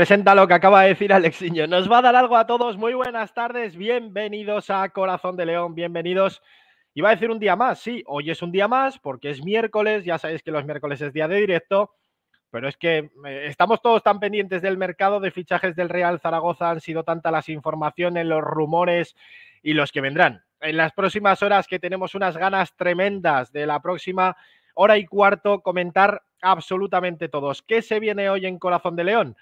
Presenta lo que acaba de decir Alexiño. Nos va a dar algo a todos. Muy buenas tardes. Bienvenidos a Corazón de León. Bienvenidos. Y va a decir un día más. Sí, hoy es un día más porque es miércoles. Ya sabéis que los miércoles es día de directo. Pero es que eh, estamos todos tan pendientes del mercado de fichajes del Real Zaragoza. Han sido tantas las informaciones, los rumores y los que vendrán. En las próximas horas que tenemos unas ganas tremendas de la próxima hora y cuarto comentar absolutamente todos. ¿Qué se viene hoy en Corazón de León?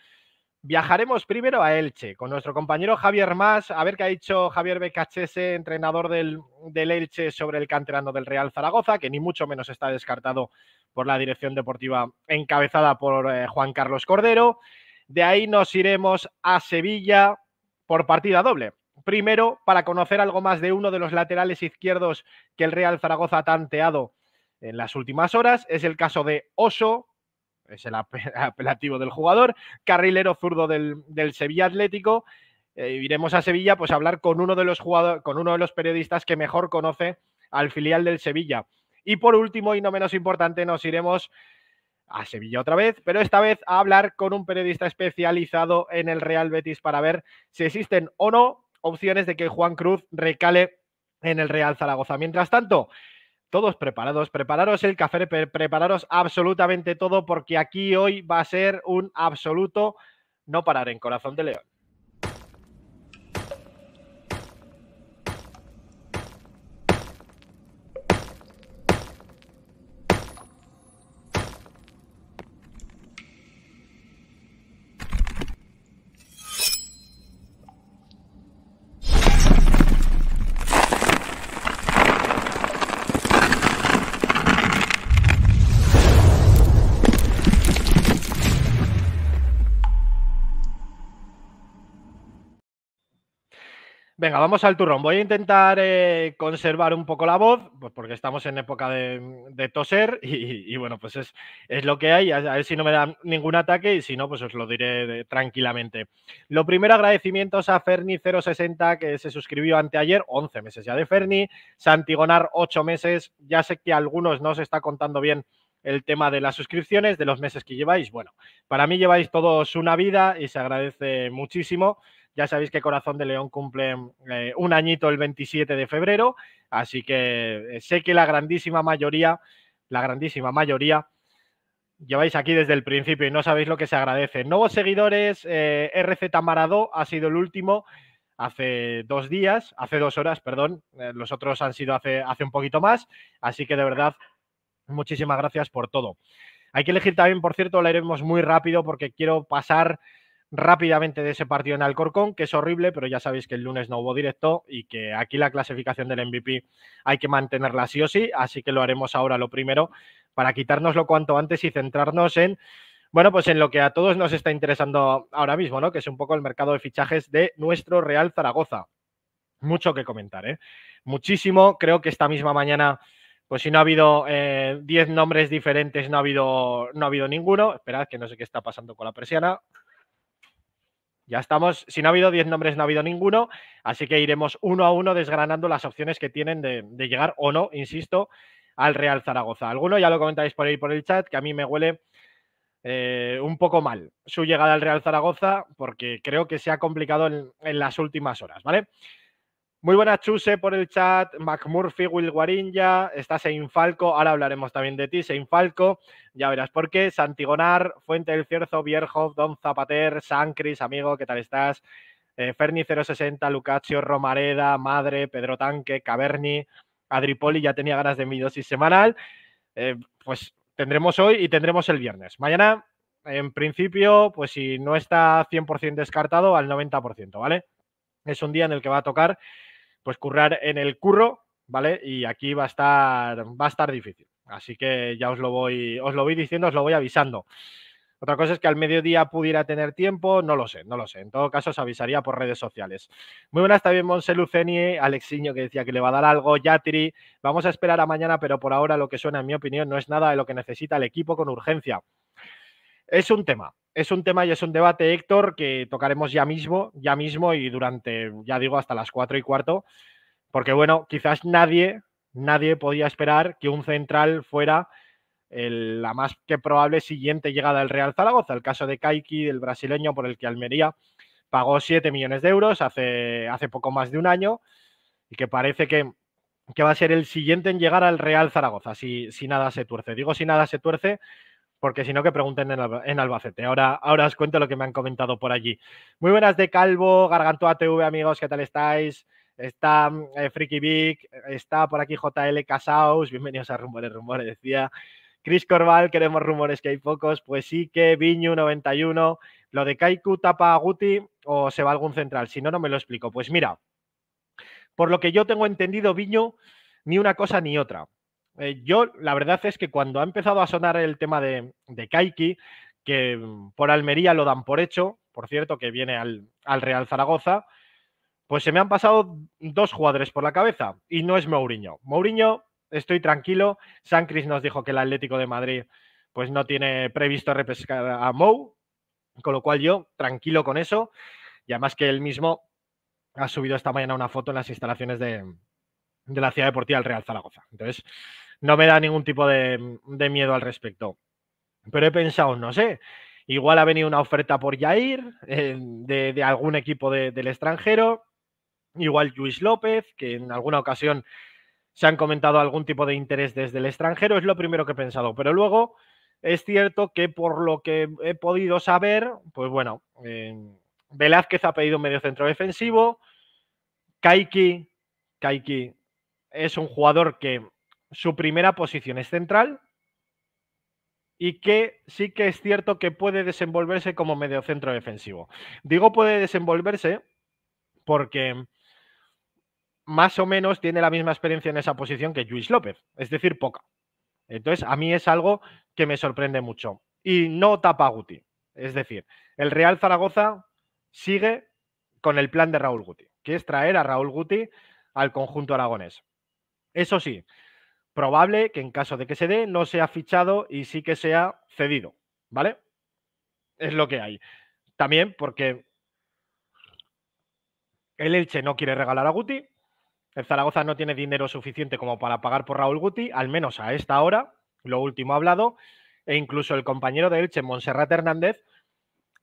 viajaremos primero a Elche con nuestro compañero Javier Más, a ver qué ha dicho Javier Becachese, entrenador del, Elche, sobre el canterano del Real Zaragoza, que ni mucho menos está descartado por la dirección deportiva encabezada por eh, Juan Carlos Cordero. De ahí nos iremos a Sevilla por partida doble. Primero, para conocer algo más de uno de los laterales izquierdos que el Real Zaragoza ha tanteado en las últimas horas, es el caso de Oso, es el apelativo del jugador, carrilero zurdo del, Sevilla Atlético. Eh, iremos a Sevilla pues, a hablar con uno, de los con uno de los periodistas que mejor conoce al filial del Sevilla. Y por último, y no menos importante, nos iremos a Sevilla otra vez, pero esta vez a hablar con un periodista especializado en el Real Betis para ver si existen o no opciones de que Juan Cruz recale en el Real Zaragoza. Mientras tanto, todos preparados. Prepararos el café, prepararos absolutamente todo porque aquí hoy va a ser un absoluto no parar en Corazón de León. Venga, vamos al turrón. Voy a intentar eh, conservar un poco la voz, pues porque estamos en época de, toser y, bueno, pues es, lo que hay. A ver si no me da ningún ataque y si no, pues os lo diré tranquilamente. Lo primero, agradecimientos a Ferni060 que se suscribió anteayer, 11 meses ya de Ferni, Santigonar 8 meses. Ya sé que a algunos no se está contando bien el tema de las suscripciones, de los meses que lleváis. Bueno, para mí lleváis todos una vida y se agradece muchísimo. Ya sabéis que Corazón de León cumple eh, un añito el 27 de febrero, así que eh, sé que la grandísima mayoría, la grandísima mayoría, lleváis aquí desde el principio y no sabéis lo que se agradece. Nuevos seguidores, RC eh, RZ ha sido el último hace dos días, hace dos horas, perdón, los otros han sido hace, hace un poquito más, así que de verdad, muchísimas gracias por todo. Hay que elegir también, por cierto, lo haremos muy rápido porque quiero pasar rápidamente de ese partido en Alcorcón, que es horrible, pero ya sabéis que el lunes no hubo directo y que aquí la clasificación del MVP hay que mantenerla sí o sí, así que lo haremos ahora lo primero para quitarnos lo cuanto antes y centrarnos en, bueno, pues en lo que a todos nos está interesando ahora mismo, ¿no? Que es un poco el mercado de fichajes de nuestro Real Zaragoza. Mucho que comentar, ¿eh? Muchísimo, creo que esta misma mañana pues si no ha habido 10 eh, nombres diferentes, no ha habido, no ha habido ninguno. Esperad que no sé qué está pasando con la presiana ya estamos, si no ha habido 10 nombres, no ha habido ninguno, así que iremos uno a uno desgranando las opciones que tienen de, llegar o no, insisto, al Real Zaragoza. Alguno ya lo comentáis por ahí por el chat, que a mí me huele eh, un poco mal su llegada al Real Zaragoza, porque creo que se ha complicado en, en las últimas horas, ¿vale? Muy buenas, Chuse, por el chat. McMurphy, Will Guarinja, está en Falco. Ahora hablaremos también de ti, Sein Ya verás por qué. Santigonar, Fuente del Cierzo, Bierhoff, Don Zapater, Sancris, amigo, ¿qué tal estás? Eh, Ferni060, Lucacio, Romareda, Madre, Pedro Tanque, Caverni, Adripoli, ya tenía ganas de mi dosis semanal. Eh, pues tendremos hoy y tendremos el viernes. Mañana, en principio, pues si no está 100% descartado, al 90%, ¿vale? Es un día en el que va a tocar pues currar en el curro, ¿vale? Y aquí va a estar, va a estar difícil. Así que ya os lo voy, os lo voy diciendo, os lo voy avisando. Otra cosa es que al mediodía pudiera tener tiempo, no lo sé, no lo sé. En todo caso, os avisaría por redes sociales. Muy buenas también Monse Luceni, Alexiño que decía que le va a dar algo, Yatri. Vamos a esperar a mañana, pero por ahora lo que suena, en mi opinión, no es nada de lo que necesita el equipo con urgencia. Es un tema, es un tema y es un debate, Héctor, que tocaremos ya mismo, ya mismo y durante, ya digo, hasta las cuatro y cuarto, porque bueno, quizás nadie, nadie podía esperar que un central fuera la más que probable siguiente llegada del Real Zaragoza, el caso de Kaiki, del brasileño, por el que Almería pagó 7 millones de euros hace, poco más de un año y que parece que, va a ser el siguiente en llegar al Real Zaragoza, si nada se tuerce. Digo si nada se tuerce porque si no, que pregunten en, Albacete. Ahora, ahora os cuento lo que me han comentado por allí. Muy buenas de Calvo, Gargantua TV, amigos, ¿qué tal estáis? Está eh, Friki Big, está por aquí JL Casaus, bienvenidos a Rumores, Rumores, decía. Chris Corval, queremos rumores que hay pocos, pues sí que Viñu 91, lo de Kaiku tapa a Guti o se va algún central, si no, no me lo explico. Pues mira, por lo que yo tengo entendido, Viño, ni una cosa ni otra. Eh, yo la verdad es que cuando ha empezado a sonar el tema de, Kaiki, que mm, por Almería lo dan por hecho, por cierto, que viene al, Real Zaragoza, pues se me han pasado dos jugadores por la cabeza y no es Mourinho. Mourinho, estoy tranquilo. Sancris nos dijo que el Atlético de Madrid pues no tiene previsto repescar a Mou, con lo cual yo tranquilo con eso. Y además que él mismo ha subido esta mañana una foto en las instalaciones de, de la Ciudad Deportiva del Real Zaragoza. Entonces, no me da ningún tipo de, miedo al respecto. Pero he pensado, no sé, igual ha venido una oferta por Jair de, algún equipo del extranjero, igual Luis López, que en alguna ocasión se han comentado algún tipo de interés desde el extranjero, es lo primero que he pensado. Pero luego es cierto que por lo que he podido saber, pues bueno, eh, Velázquez ha pedido un medio centro defensivo, Kaiki, Kaiki es un jugador que su primera posición es central y que sí que es cierto que puede desenvolverse como mediocentro defensivo. Digo puede desenvolverse porque más o menos tiene la misma experiencia en esa posición que Luis López, es decir, poca. Entonces, a mí es algo que me sorprende mucho. Y no tapa Guti. Es decir, el Real Zaragoza sigue con el plan de Raúl Guti, que es traer a Raúl Guti al conjunto aragonés. Eso sí, probable que en caso de que se dé no sea fichado y sí que sea cedido, ¿vale? Es lo que hay. También porque el Elche no quiere regalar a Guti, el Zaragoza no tiene dinero suficiente como para pagar por Raúl Guti, al menos a esta hora, lo último hablado, e incluso el compañero de Elche, Monserrat Hernández,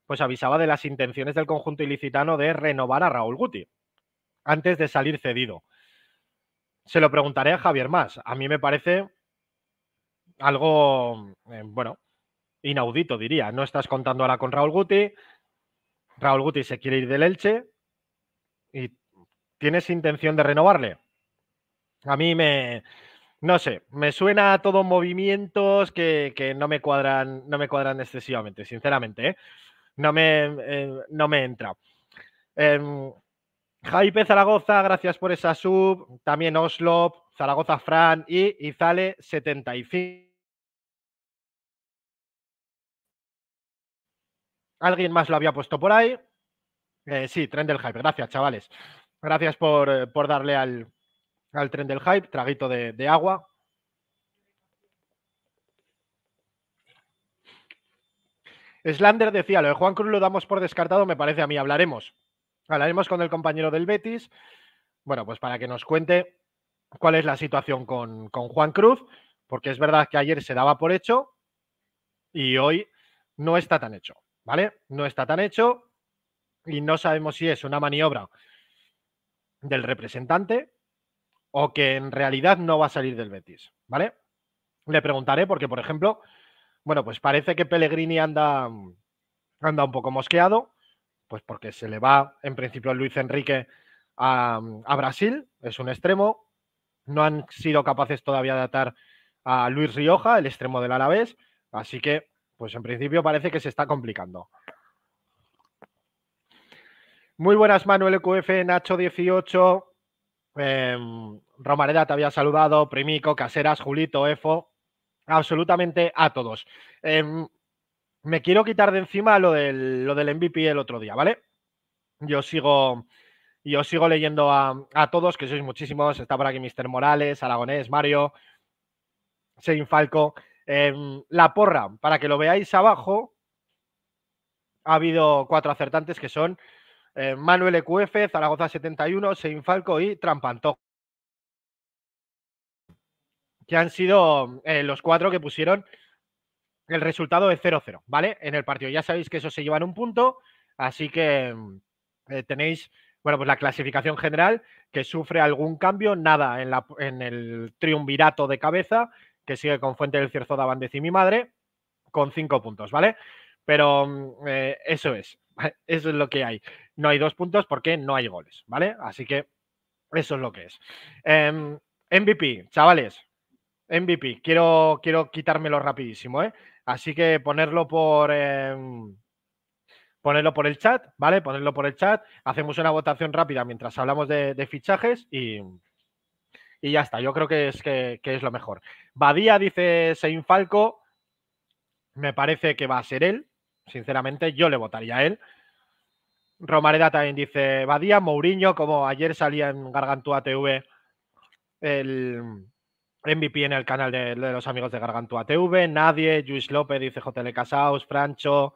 pues avisaba de las intenciones del conjunto ilicitano de renovar a Raúl Guti antes de salir cedido se lo preguntaré a Javier más. A mí me parece algo, eh, bueno, inaudito, diría. No estás contando ahora con Raúl Guti. Raúl Guti se quiere ir del Elche y tienes intención de renovarle. A mí me, no sé, me suena a todos movimientos que, no me cuadran, no me cuadran excesivamente, sinceramente. ¿eh? No, me, eh, no me entra. Em, Jaime Zaragoza, gracias por esa sub. También Oslo, Zaragoza Fran y Izale 75. Alguien más lo había puesto por ahí. Eh, sí, tren del hype. Gracias, chavales. Gracias por, eh, darle al, al, tren del hype. Traguito de agua. Slander decía, lo de Juan Cruz lo damos por descartado, me parece a mí, hablaremos. Hablaremos con el compañero del Betis, bueno, pues para que nos cuente cuál es la situación con, Juan Cruz, porque es verdad que ayer se daba por hecho y hoy no está tan hecho, ¿vale? No está tan hecho y no sabemos si es una maniobra del representante o que en realidad no va a salir del Betis, ¿vale? Le preguntaré porque, por ejemplo, bueno, pues parece que Pellegrini anda, anda un poco mosqueado pues porque se le va, en principio, Luis Enrique mm, a, Brasil, es un extremo. No han sido capaces todavía de atar a Luis Rioja, el extremo del Alavés. Así que, pues en principio parece que se está complicando. Muy buenas, Manuel e QF, Nacho18, em, Romareda te había saludado, Primico, Caseras, Julito, EFO, absolutamente a todos. Em, me quiero quitar de encima lo del, lo del MVP el otro día, ¿vale? Yo sigo, yo sigo leyendo a, todos, que sois muchísimos. Está por aquí Mr. Morales, Aragonés, Mario, Sein Falco. Em, la porra, para que lo veáis abajo, ha habido cuatro acertantes que son eh, Manuel EQF, Zaragoza 71, Sein Falco y Trampantojo. Que han sido eh, los cuatro que pusieron el resultado es 0-0, ¿vale? En el partido. Ya sabéis que eso se lleva en un punto, así que mm, eh, tenéis, bueno, pues la clasificación general que sufre algún cambio, nada en, la, en el triunvirato de cabeza, que sigue con Fuente del Cierzo, Davandez y mi madre, con cinco puntos, ¿vale? Pero mm, eh, eso es, eso es lo que hay. No hay dos puntos porque no hay goles, ¿vale? Así que eso es lo que es. MVP, em, chavales, MVP, quiero, quiero quitármelo rapidísimo, ¿eh? Así que ponerlo por. Em, ponerlo por el chat, ¿vale? Ponerlo por el chat. Hacemos una votación rápida mientras hablamos de, fichajes y, y ya está. Yo creo que es, que, es lo mejor. Badía dice Sein Falco. Me parece que va a ser él. Sinceramente, yo le votaría a él. Romareda también dice Badía, Mourinho, como ayer salía en Gargantúa TV el, MVP en el canal de, los amigos de Gargantua TV, nadie, Luis López, dice JL Casaos, Francho,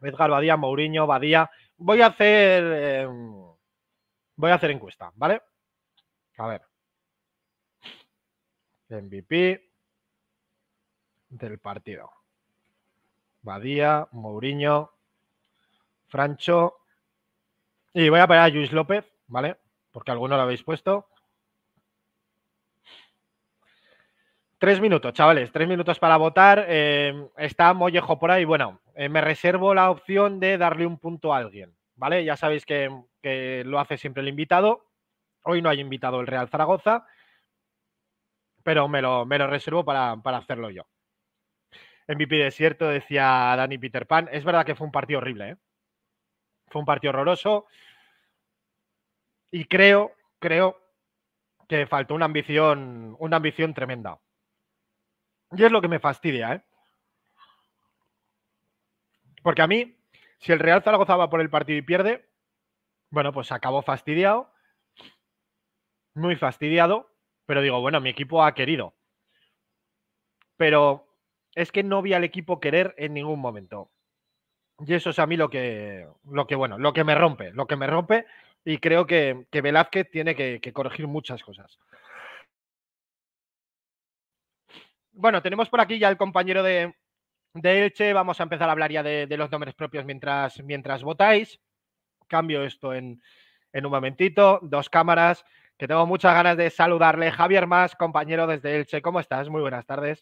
Edgar Badía, Mourinho, Badía. Voy a hacer. Em, voy a hacer encuesta, ¿vale? A ver. MVP del partido. Badía, Mourinho, Francho. Y voy a pegar a Luis López, ¿vale? Porque alguno lo habéis puesto. Tres minutos, chavales, tres minutos para votar. Eh, está Mollejo por ahí. Bueno, eh, me reservo la opción de darle un punto a alguien, ¿vale? Ya sabéis que, lo hace siempre el invitado. Hoy no hay invitado el Real Zaragoza, pero me lo, me lo reservo para, hacerlo yo. MVP desierto, decía Dani Peter Pan. Es verdad que fue un partido horrible, ¿eh? Fue un partido horroroso. Y creo, creo que faltó una ambición, una ambición tremenda. Y es lo que me fastidia, ¿eh? Porque a mí, si el Real Zaragoza va por el partido y pierde, bueno, pues acabo fastidiado, muy fastidiado, pero digo, bueno, mi equipo ha querido. Pero es que no vi al equipo querer en ningún momento. Y eso es a mí lo que, lo que bueno, lo que me rompe, lo que me rompe. Y creo que, que Velázquez tiene que, que corregir muchas cosas. Bueno, tenemos por aquí ya el compañero de, Elche. Vamos a empezar a hablar ya de, los nombres propios mientras, mientras votáis. Cambio esto en, en un momentito. Dos cámaras que tengo muchas ganas de saludarle. Javier Más, compañero desde Elche, ¿cómo estás? Muy buenas tardes.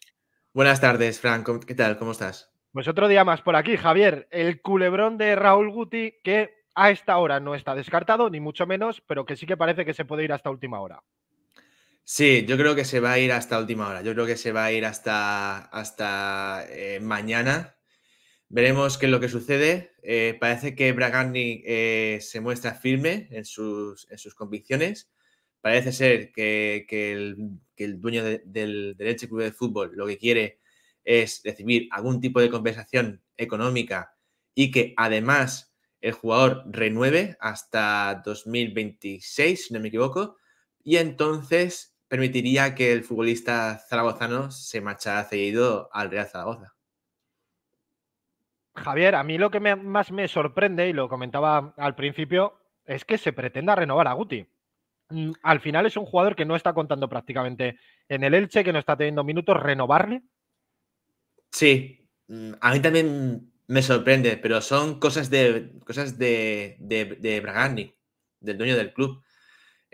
Buenas tardes, Franco. ¿Qué tal? ¿Cómo estás? Pues otro día más por aquí, Javier. El culebrón de Raúl Guti que a esta hora no está descartado, ni mucho menos, pero que sí que parece que se puede ir hasta última hora. Sí, yo creo que se va a ir hasta última hora. Yo creo que se va a ir hasta, hasta eh, mañana. Veremos qué es lo que sucede. Eh, parece que Bragani eh, se muestra firme en sus, convicciones. Parece ser que, el, dueño del, del Club de Fútbol lo que quiere es recibir algún tipo de compensación económica y que además el jugador renueve hasta 2026, si no me equivoco, y entonces permitiría que el futbolista zaragozano se marchara seguido al Real Zaragoza. Javier, a mí lo que más me sorprende, y lo comentaba al principio, es que se pretenda renovar a Guti. Mm, al final es un jugador que no está contando prácticamente en el Elche, que no está teniendo minutos, renovarle. Sí, mm, a mí también me sorprende, pero son cosas de cosas de, de Bragani, del dueño del club.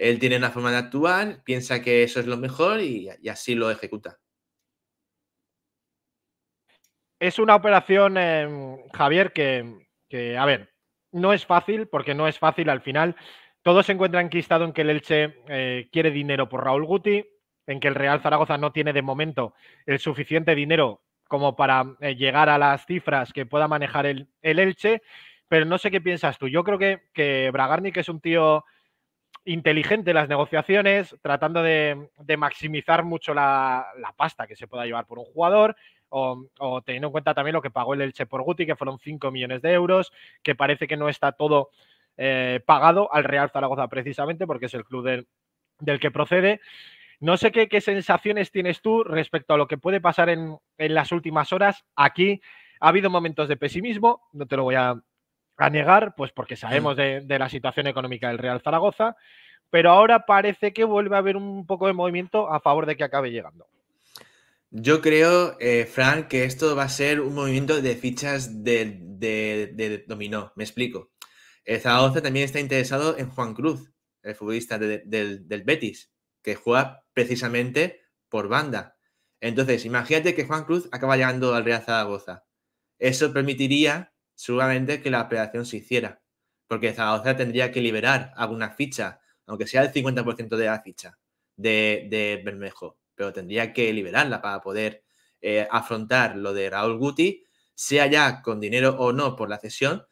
Él tiene una forma de actuar, piensa que eso es lo mejor y, así lo ejecuta. Es una operación, em, Javier, que, a ver, no es fácil, porque no es fácil al final. Todos se encuentran enquistado en que el Elche eh, quiere dinero por Raúl Guti, en que el Real Zaragoza no tiene de momento el suficiente dinero como para eh, llegar a las cifras que pueda manejar el, Elche, pero no sé qué piensas tú. Yo creo que, que Bragarnik es un tío inteligente las negociaciones, tratando de, maximizar mucho la, pasta que se pueda llevar por un jugador. O, teniendo en cuenta también lo que pagó el Elche por Guti, que fueron 5 millones de euros, que parece que no está todo eh, pagado al Real Zaragoza precisamente, porque es el club del, que procede. No sé qué, sensaciones tienes tú respecto a lo que puede pasar en las últimas horas. Aquí ha habido momentos de pesimismo, no te lo voy a a negar, pues porque mm. sabemos de, la situación económica del Real Zaragoza, pero ahora parece que vuelve a haber un poco de movimiento a favor de que acabe llegando. Yo creo, eh, Frank, que esto va a ser un movimiento de fichas de, dominó. Me explico. El Zaragoza mm. también está interesado en Juan Cruz, el futbolista del, del, Betis, que juega precisamente por banda. Entonces, imagínate que Juan Cruz acaba llegando al Real Zaragoza. Eso permitiría seguramente que la operación se hiciera, porque Zaragoza tendría que liberar alguna ficha, aunque sea el 50% de la ficha de, Bermejo, pero tendría que liberarla para poder eh, afrontar lo de Raúl Guti, sea ya con dinero o no por la cesión,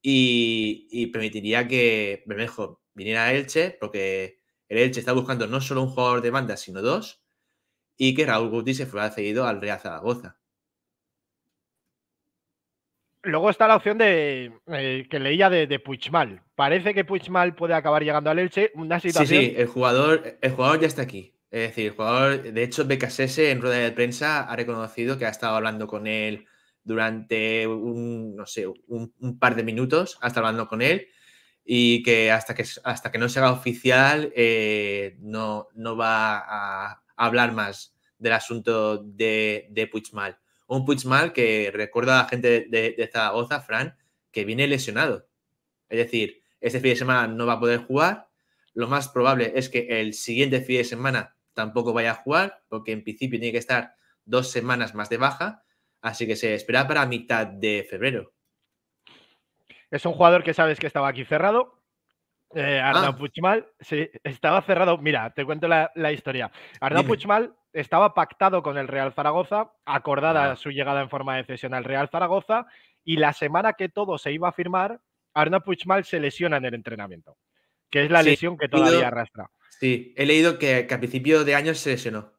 y, y permitiría que Bermejo viniera a Elche, porque el Elche está buscando no solo un jugador de banda, sino dos, y que Raúl Guti se fuera cedido al Real Zaragoza. Luego está la opción de eh, que leía de, de, Puigmal. Parece que Puigmal puede acabar llegando al Elche. Una Sí, sí, el jugador, el jugador ya está aquí. Es decir, el jugador, de hecho, Becasese en rueda de prensa ha reconocido que ha estado hablando con él durante un, no sé, un, par de minutos, ha estado hablando con él y que hasta que, hasta que no se haga oficial eh, no, no va a hablar más del asunto de, de Puigmal un Puchmal que recuerda a la gente de, de Zaragoza, Fran, que viene lesionado. Es decir, este fin de semana no va a poder jugar. Lo más probable es que el siguiente fin de semana tampoco vaya a jugar, porque en principio tiene que estar dos semanas más de baja. Así que se espera para mitad de febrero. Es un jugador que sabes que estaba aquí cerrado, eh, ah. Puchmal, sí, estaba cerrado. Mira, te cuento la, historia. Arda Puchmal estaba pactado con el Real Zaragoza, acordada su llegada en forma de cesión al Real Zaragoza, y la semana que todo se iba a firmar, Arna Puchmal se lesiona en el entrenamiento, que es la lesión que todavía arrastra. Sí, he leído que, a principio de año se lesionó.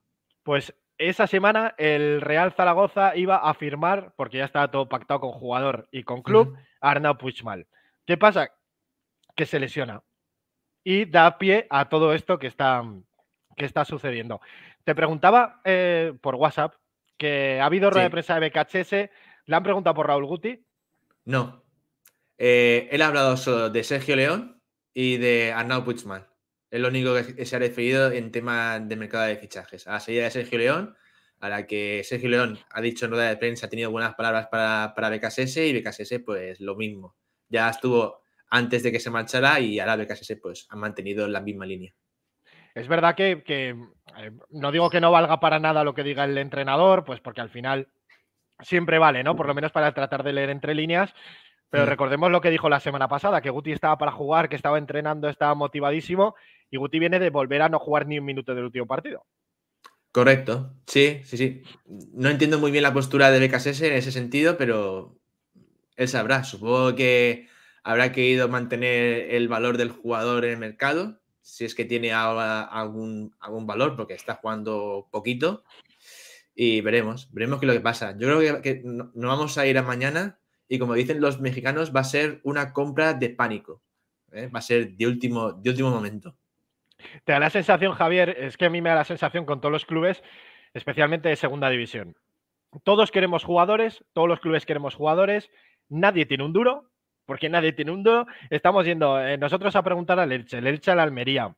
Pues esa semana el Real Zaragoza iba a firmar, porque ya estaba todo pactado con jugador y con club, Arnaud Arna Puchmal. ¿Qué pasa? Que se lesiona. Y da pie a todo esto que está, que está sucediendo. Te preguntaba eh, por WhatsApp que ha habido rueda de prensa de BKHS. ¿Le han preguntado por Raúl Guti? No. Eh, él ha hablado solo de Sergio León y de Arnaud Puigman. Es lo único que se ha referido en tema de mercado de fichajes. A la salida de Sergio León, a la que Sergio León ha dicho en rueda de prensa, ha tenido buenas palabras para, para y BKSS, pues lo mismo. Ya estuvo antes de que se marchara y ahora BKSS, pues ha mantenido la misma línea. Es verdad que, eh, no digo que no valga para nada lo que diga el entrenador, pues porque al final siempre vale, ¿no? Por lo menos para tratar de leer entre líneas. Pero mm. recordemos lo que dijo la semana pasada, que Guti estaba para jugar, que estaba entrenando, estaba motivadísimo y Guti viene de volver a no jugar ni un minuto del último partido. Correcto, sí, sí, sí. No entiendo muy bien la postura de BKSS en ese sentido, pero él sabrá. Supongo que habrá querido mantener el valor del jugador en el mercado si es que tiene algún, algún valor, porque está jugando poquito. Y veremos, veremos qué es lo que pasa. Yo creo que, no, vamos a ir a mañana y como dicen los mexicanos, va a ser una compra de pánico. ¿eh? Va a ser de último, de último momento. Te da la sensación, Javier, es que a mí me da la sensación con todos los clubes, especialmente de segunda división. Todos queremos jugadores, todos los clubes queremos jugadores, nadie tiene un duro, porque nadie tiene un duro, Estamos yendo eh, nosotros a preguntar a Elche, el Elche la Almería.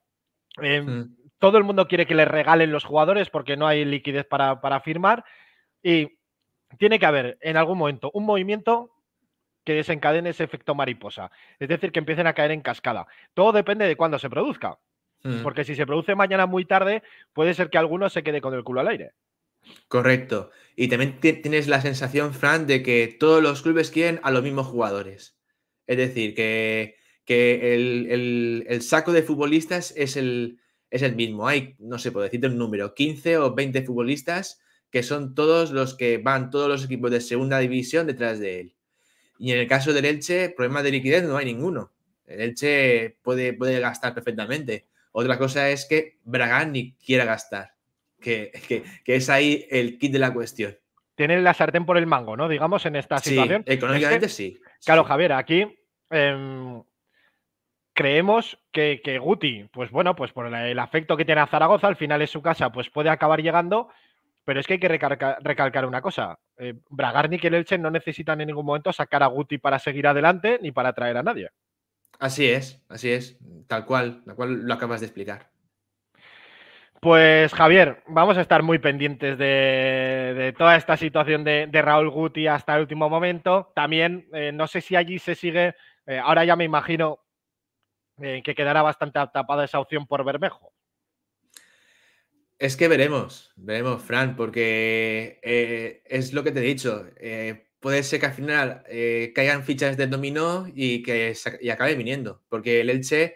Em, todo el mundo quiere que le regalen los jugadores porque no hay liquidez para, firmar. Y tiene que haber en algún momento un movimiento que desencadene ese efecto mariposa. Es decir, que empiecen a caer en cascada. Todo depende de cuándo se produzca. Mm. Porque si se produce mañana muy tarde, puede ser que alguno se quede con el culo al aire. Correcto. Y también tienes la sensación, Fran, de que todos los clubes quieren a los mismos jugadores. Es decir, que, el, saco de futbolistas es el, es el mismo. Hay, no sé, por decirte un número, 15 o 20 futbolistas que son todos los que van, todos los equipos de segunda división detrás de él. Y en el caso del Elche, problema de liquidez no hay ninguno. El Elche puede, gastar perfectamente. Otra cosa es que Bragan ni quiera gastar, que, que es ahí el kit de la cuestión tienen la sartén por el mango, ¿no? Digamos, en esta sí, Económicamente sí. Claro, Javier, aquí em, creemos que, Guti, pues bueno, pues por el, afecto que tiene a Zaragoza, al final es su casa, pues puede acabar llegando. Pero es que hay que recalcar una cosa. Eh, Bragarnik y el Elche no necesitan en ningún momento sacar a Guti para seguir adelante ni para atraer a nadie. Así es, así es, tal cual, tal cual lo acabas de explicar. Pues Javier, vamos a estar muy pendientes de, toda esta situación de, Raúl Guti hasta el último momento. También, eh, no sé si allí se sigue, eh, ahora ya me imagino eh, que quedará bastante tapada esa opción por Bermejo. Es que veremos, veremos, Fran, porque es lo que te he dicho. puede ser que al final caigan fichas de dominó y que y acabe viniendo, porque el Elche,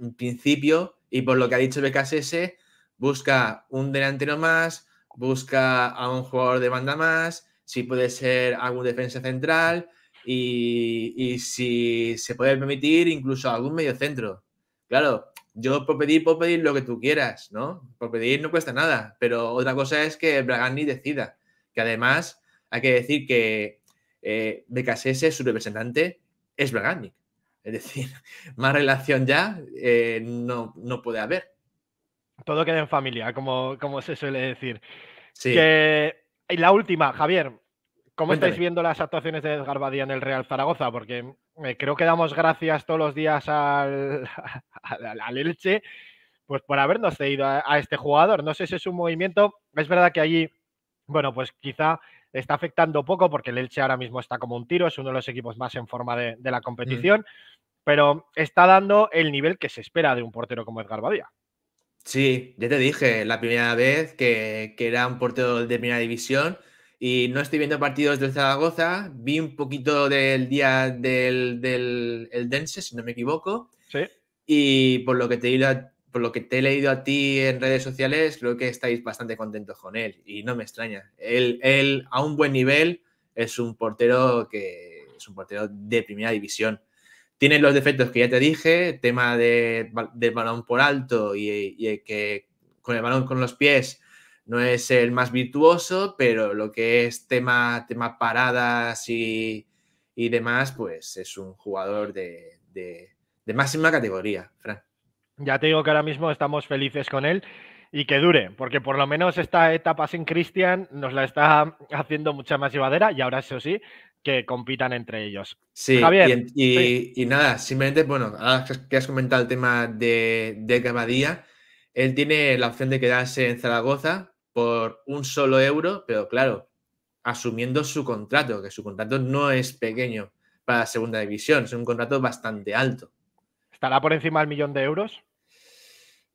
en principio, y por lo que ha dicho BKS busca un delantero más, busca a un jugador de banda más, si puede ser algún defensa central y, si se puede permitir incluso algún medio centro. Claro, yo puedo pedir, puedo pedir lo que tú quieras, ¿no? Por pedir no cuesta nada, pero otra cosa es que Bragani decida, que además hay que decir que eh, su representante, es Braganic. Es decir, más relación ya eh, no, no puede haber todo queda en familia, como, como se suele decir. Sí. y la última, Javier, ¿cómo estáis viendo las actuaciones de Edgar Badía en el Real Zaragoza? Porque eh, creo que damos gracias todos los días al, al, Elche pues por habernos cedido a, este jugador. No sé si es un movimiento, es verdad que allí, bueno, pues quizá está afectando poco porque el Elche ahora mismo está como un tiro, es uno de los equipos más en forma de, la mm. competición, pero está dando el nivel que se espera de un portero como Edgar Badía. Sí, ya te dije la primera vez que, que era un portero de primera división y no estoy viendo partidos del Zaragoza. Vi un poquito del día del, del el Dense, si no me equivoco. Y por lo que te por lo que te he leído a ti en redes sociales, creo que estáis bastante contentos con él y no me extraña. Él, él a un buen nivel es un portero que es un portero de primera división. Tiene los defectos que ya te dije, tema de, del balón por alto y, que con el balón con los pies no es el más virtuoso, pero lo que es tema, tema paradas y, y demás, pues es un jugador de, de, máxima categoría, Fran. Ya te digo que ahora mismo estamos felices con él y que dure, porque por lo menos esta etapa sin Cristian nos la está haciendo mucha más llevadera y ahora eso sí, que compitan entre ellos. Sí, y, nada, simplemente, bueno, ahora que has comentado el tema de, de él tiene la opción de quedarse en Zaragoza por un solo euro, pero claro, asumiendo su contrato, que su contrato no es pequeño para segunda división, es un contrato bastante alto. ¿Estará por encima del millón de euros?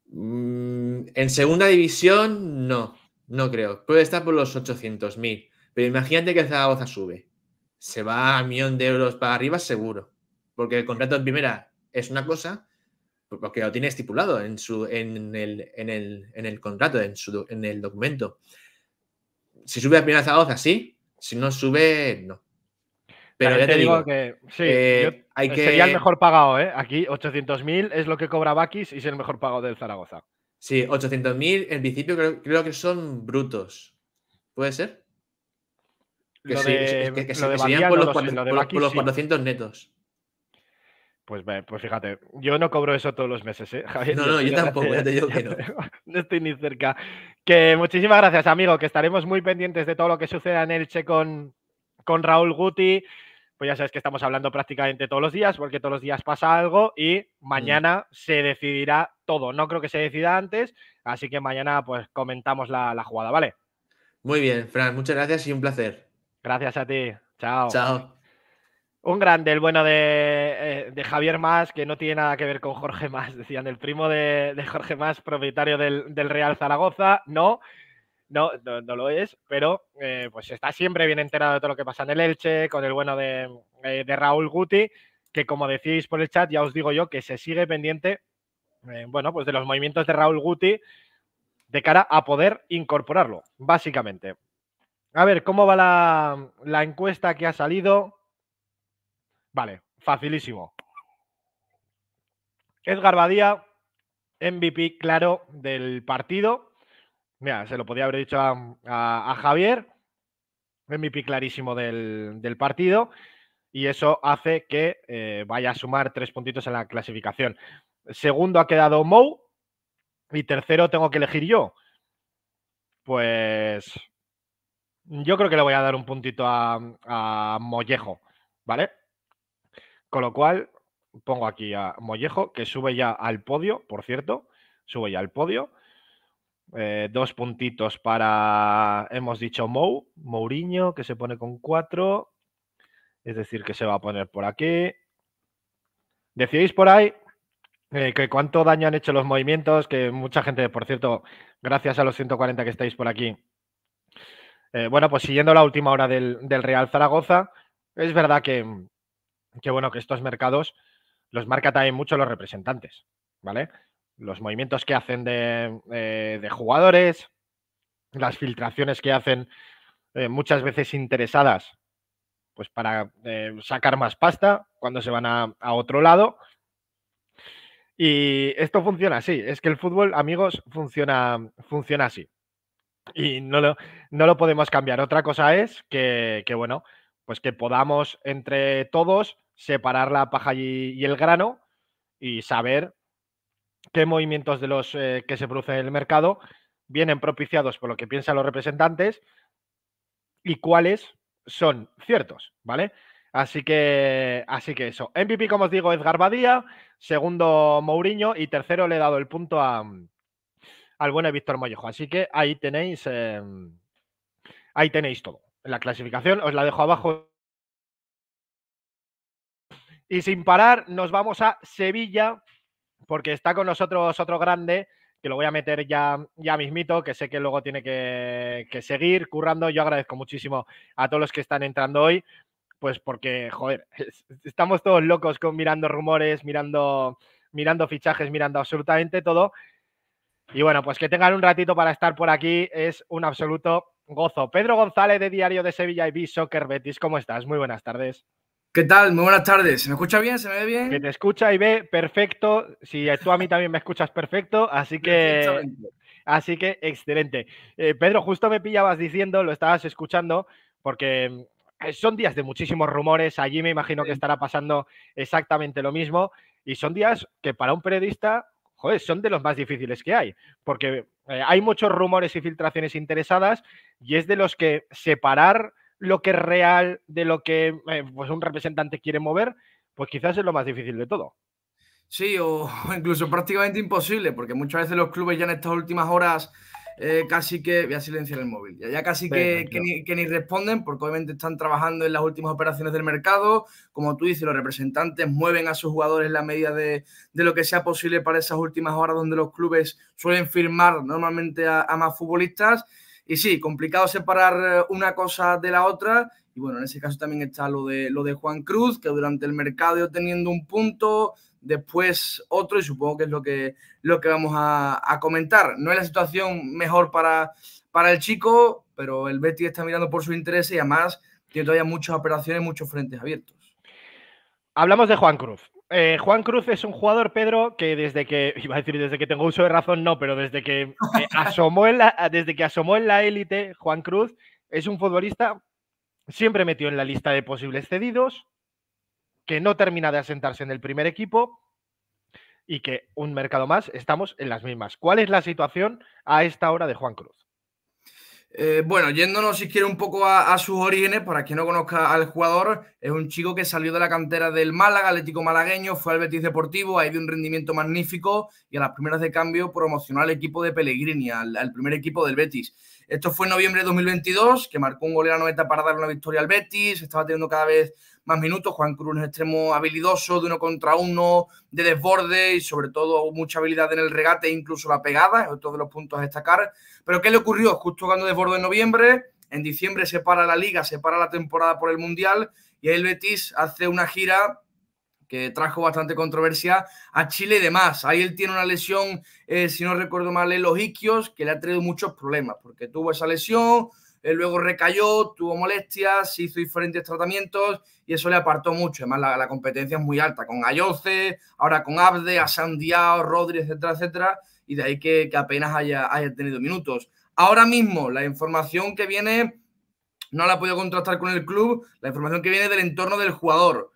Mm, en segunda división, no, no creo. Puede estar por los 800.000, pero imagínate que Zaragoza sube se va a millón de euros para arriba seguro, porque el contrato en primera es una cosa, porque lo tiene estipulado en, su, en, el, en, el, en el contrato, en, su, en el documento. Si sube a primera Zaragoza, sí, si no sube, no. Pero ya te digo, que sí, eh, sería el mejor pagado, ¿eh? Aquí 800.000 es lo que cobra Bakis y es el mejor pago del Zaragoza. Sí, 800.000 en principio creo, que son brutos. ¿Puede ser? Que se sí, por los, 400, netos. Pues, pues fíjate, yo no cobro eso todos los meses, ¿eh? No, no, yo tampoco, ya te digo que no. no estoy ni cerca. Que muchísimas gracias, amigo, que estaremos muy pendientes de todo lo que suceda en Elche con, con Raúl Guti. Pues ya sabes que estamos hablando prácticamente todos los días, porque todos los días pasa algo y mañana mm. se decidirá todo. No creo que se decida antes, así que mañana pues comentamos la, la jugada, ¿vale? Muy bien, Fran, muchas gracias y un placer. Gracias a ti. Chao. Chao. Un grande, el bueno de, eh, Javier Más, que no tiene nada que ver con Jorge Más, decían, el primo de, Jorge Más, propietario del, Real Zaragoza. No, no, no, lo es, pero eh, pues está siempre bien enterado de todo lo que pasa en el Elche, con el bueno de, eh, Raúl Guti, que como decís por el chat, ya os digo yo que se sigue pendiente, bueno, pues de los movimientos de Raúl Guti de cara a poder incorporarlo, básicamente. A ver, ¿cómo va la, encuesta que ha salido? Vale, facilísimo. Edgar Badía, MVP claro del partido. Mira, se lo podía haber dicho a, Javier. MVP clarísimo del, partido. Y eso hace que eh, vaya a sumar tres puntitos en la clasificación. Segundo ha quedado Mou. Y tercero tengo que elegir yo. Pues yo creo que le voy a dar un puntito a, Mollejo, ¿vale? Con lo cual, pongo aquí a Mollejo, que sube ya al podio, por cierto, sube ya al podio. Eh, dos puntitos para, hemos dicho Mou, Mourinho, que se pone con cuatro. Es decir, que se va a poner por aquí. Decíais por ahí eh, que cuánto daño han hecho los movimientos, que mucha gente, por cierto, gracias a los 140 que estáis por aquí, eh, bueno, pues siguiendo la última hora del, Real Zaragoza, es verdad que, bueno, que estos mercados los marca también mucho los representantes, ¿vale? Los movimientos que hacen de, eh, jugadores, las filtraciones que hacen eh, muchas veces interesadas, pues para sacar más pasta cuando se van a, otro lado. Y esto funciona así, es que el fútbol, amigos, funciona, funciona así y no lo, no lo podemos cambiar. Otra cosa es que, bueno, pues que podamos entre todos separar la paja y, el grano y saber qué movimientos de los eh, que se producen en el mercado vienen propiciados por lo que piensan los representantes y cuáles son ciertos, ¿vale? Así que, así que eso. MVP, como os digo, es Badía, segundo Mourinho y tercero le he dado el punto a, al buen Víctor Mollejo. Así que ahí tenéis, em, ahí tenéis todo. La clasificación os la dejo abajo. Y sin parar, nos vamos a Sevilla, porque está con nosotros otro grande, que lo voy a meter ya, ya mismito, que sé que luego tiene que, que seguir currando. Yo agradezco muchísimo a todos los que están entrando hoy pues porque, joder, estamos todos locos con mirando rumores, mirando, mirando fichajes, mirando absolutamente todo. Y bueno, pues que tengan un ratito para estar por aquí es un absoluto gozo. Pedro González de Diario de Sevilla y B Soccer Betis, ¿cómo estás? Muy buenas tardes. ¿Qué tal? Muy buenas tardes. ¿Se me escucha bien? ¿Se me ve bien? Que te escucha y ve perfecto. Si tú a mí también me escuchas perfecto, así que. Así que excelente. Eh, Pedro, justo me pillabas diciendo, lo estabas escuchando, porque eh, son días de muchísimos rumores. Allí me imagino que estará pasando exactamente lo mismo. Y son días que para un periodista joder, son de los más difíciles que hay, porque eh, hay muchos rumores y filtraciones interesadas y es de los que separar lo que es real de lo que eh, pues un representante quiere mover, pues quizás es lo más difícil de todo. Sí, o incluso prácticamente imposible, porque muchas veces los clubes ya en estas últimas horas eh, casi que. Voy a silenciar el móvil. Ya, casi que, ni, responden, porque obviamente están trabajando en las últimas operaciones del mercado. Como tú dices, los representantes mueven a sus jugadores la medida de, de lo que sea posible para esas últimas horas donde los clubes suelen firmar normalmente a, a más futbolistas. Y sí, complicado separar eh, una cosa de la otra. Y bueno, en ese caso también está lo de, lo de Juan Cruz, que durante el mercado teniendo un punto, después otro y supongo que es lo que, lo que vamos a, comentar. No es la situación mejor para, para el chico, pero el Betis está mirando por su interés y además tiene todavía muchas operaciones, muchos frentes abiertos. Hablamos de Juan Cruz. Eh, Juan Cruz es un jugador, Pedro, que desde que, iba a decir desde que tengo uso de razón, no, pero desde que, eh, asomó, en la, desde que asomó en la élite, Juan Cruz es un futbolista siempre metido en la lista de posibles cedidos, que no termina de asentarse en el primer equipo y que un mercado más estamos en las mismas. ¿Cuál es la situación a esta hora de Juan Cruz? Eh, bueno, yéndonos si quiere un poco a, sus orígenes, para quien no conozca al jugador, es un chico que salió de la cantera del Málaga, Atlético Malagueño, fue al Betis Deportivo, ahí de un rendimiento magnífico y a las primeras de cambio promocionó al equipo de Pellegrini, al, primer equipo del Betis. Esto fue en noviembre de 2022, que marcó un gol en la noveta para dar una victoria al Betis, estaba teniendo cada vez más minutos. Juan Cruz es extremo habilidoso de uno contra uno, de desborde y sobre todo mucha habilidad en el regate e incluso la pegada, es otro de los puntos a destacar. Pero ¿qué le ocurrió? Justo cuando desbordó en noviembre, en diciembre se para la liga, se para la temporada por el Mundial y ahí el Betis hace una gira que trajo bastante controversia a Chile y demás. Ahí él tiene una lesión, eh, si no recuerdo mal, en los isquios, que le ha traído muchos problemas, porque tuvo esa lesión, luego recayó, tuvo molestias, hizo diferentes tratamientos y eso le apartó mucho. Además, la, competencia es muy alta, con Ayoce, ahora con Abde, Asandiao, Rodri, etcétera, etcétera, y de ahí que, apenas haya, haya, tenido minutos. Ahora mismo, la información que viene, no la he podido contrastar con el club, la información que viene del entorno del jugador.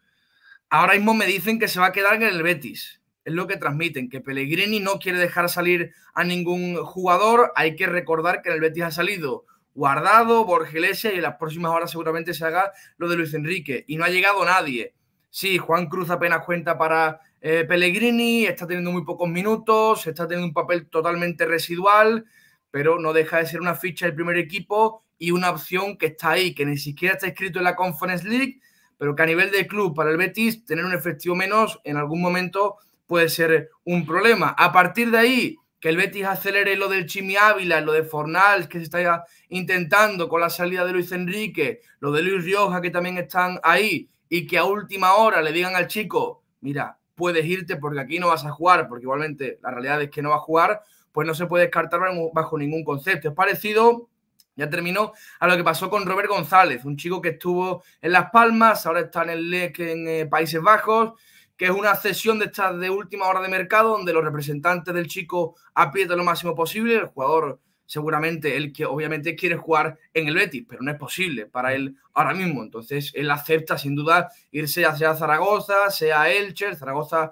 Ahora mismo me dicen que se va a quedar en el Betis. Es lo que transmiten, que Pellegrini no quiere dejar salir a ningún jugador. Hay que recordar que en el Betis ha salido Guardado, lese y en las próximas horas seguramente se haga lo de Luis Enrique. Y no ha llegado nadie. Sí, Juan Cruz apenas cuenta para eh, Pellegrini, está teniendo muy pocos minutos, está teniendo un papel totalmente residual, pero no deja de ser una ficha del primer equipo y una opción que está ahí, que ni siquiera está escrito en la Conference League, pero que a nivel de club para el Betis, tener un efectivo menos en algún momento puede ser un problema. A partir de ahí, que el Betis acelere lo del Chimi Ávila, lo de Fornal, que se está intentando con la salida de Luis Enrique, lo de Luis Rioja, que también están ahí, y que a última hora le digan al chico, mira, puedes irte porque aquí no vas a jugar, porque igualmente la realidad es que no va a jugar, pues no se puede descartar bajo ningún concepto. Es parecido, ya terminó, a lo que pasó con Robert González, un chico que estuvo en Las Palmas, ahora está en el LEC en eh, Países Bajos, que es una sesión de estas de última hora de mercado donde los representantes del chico aprietan lo máximo posible. El jugador, seguramente, el que obviamente quiere jugar en el Betis, pero no es posible para él ahora mismo. Entonces, él acepta sin duda irse ya sea a Zaragoza, sea Elche. Zaragoza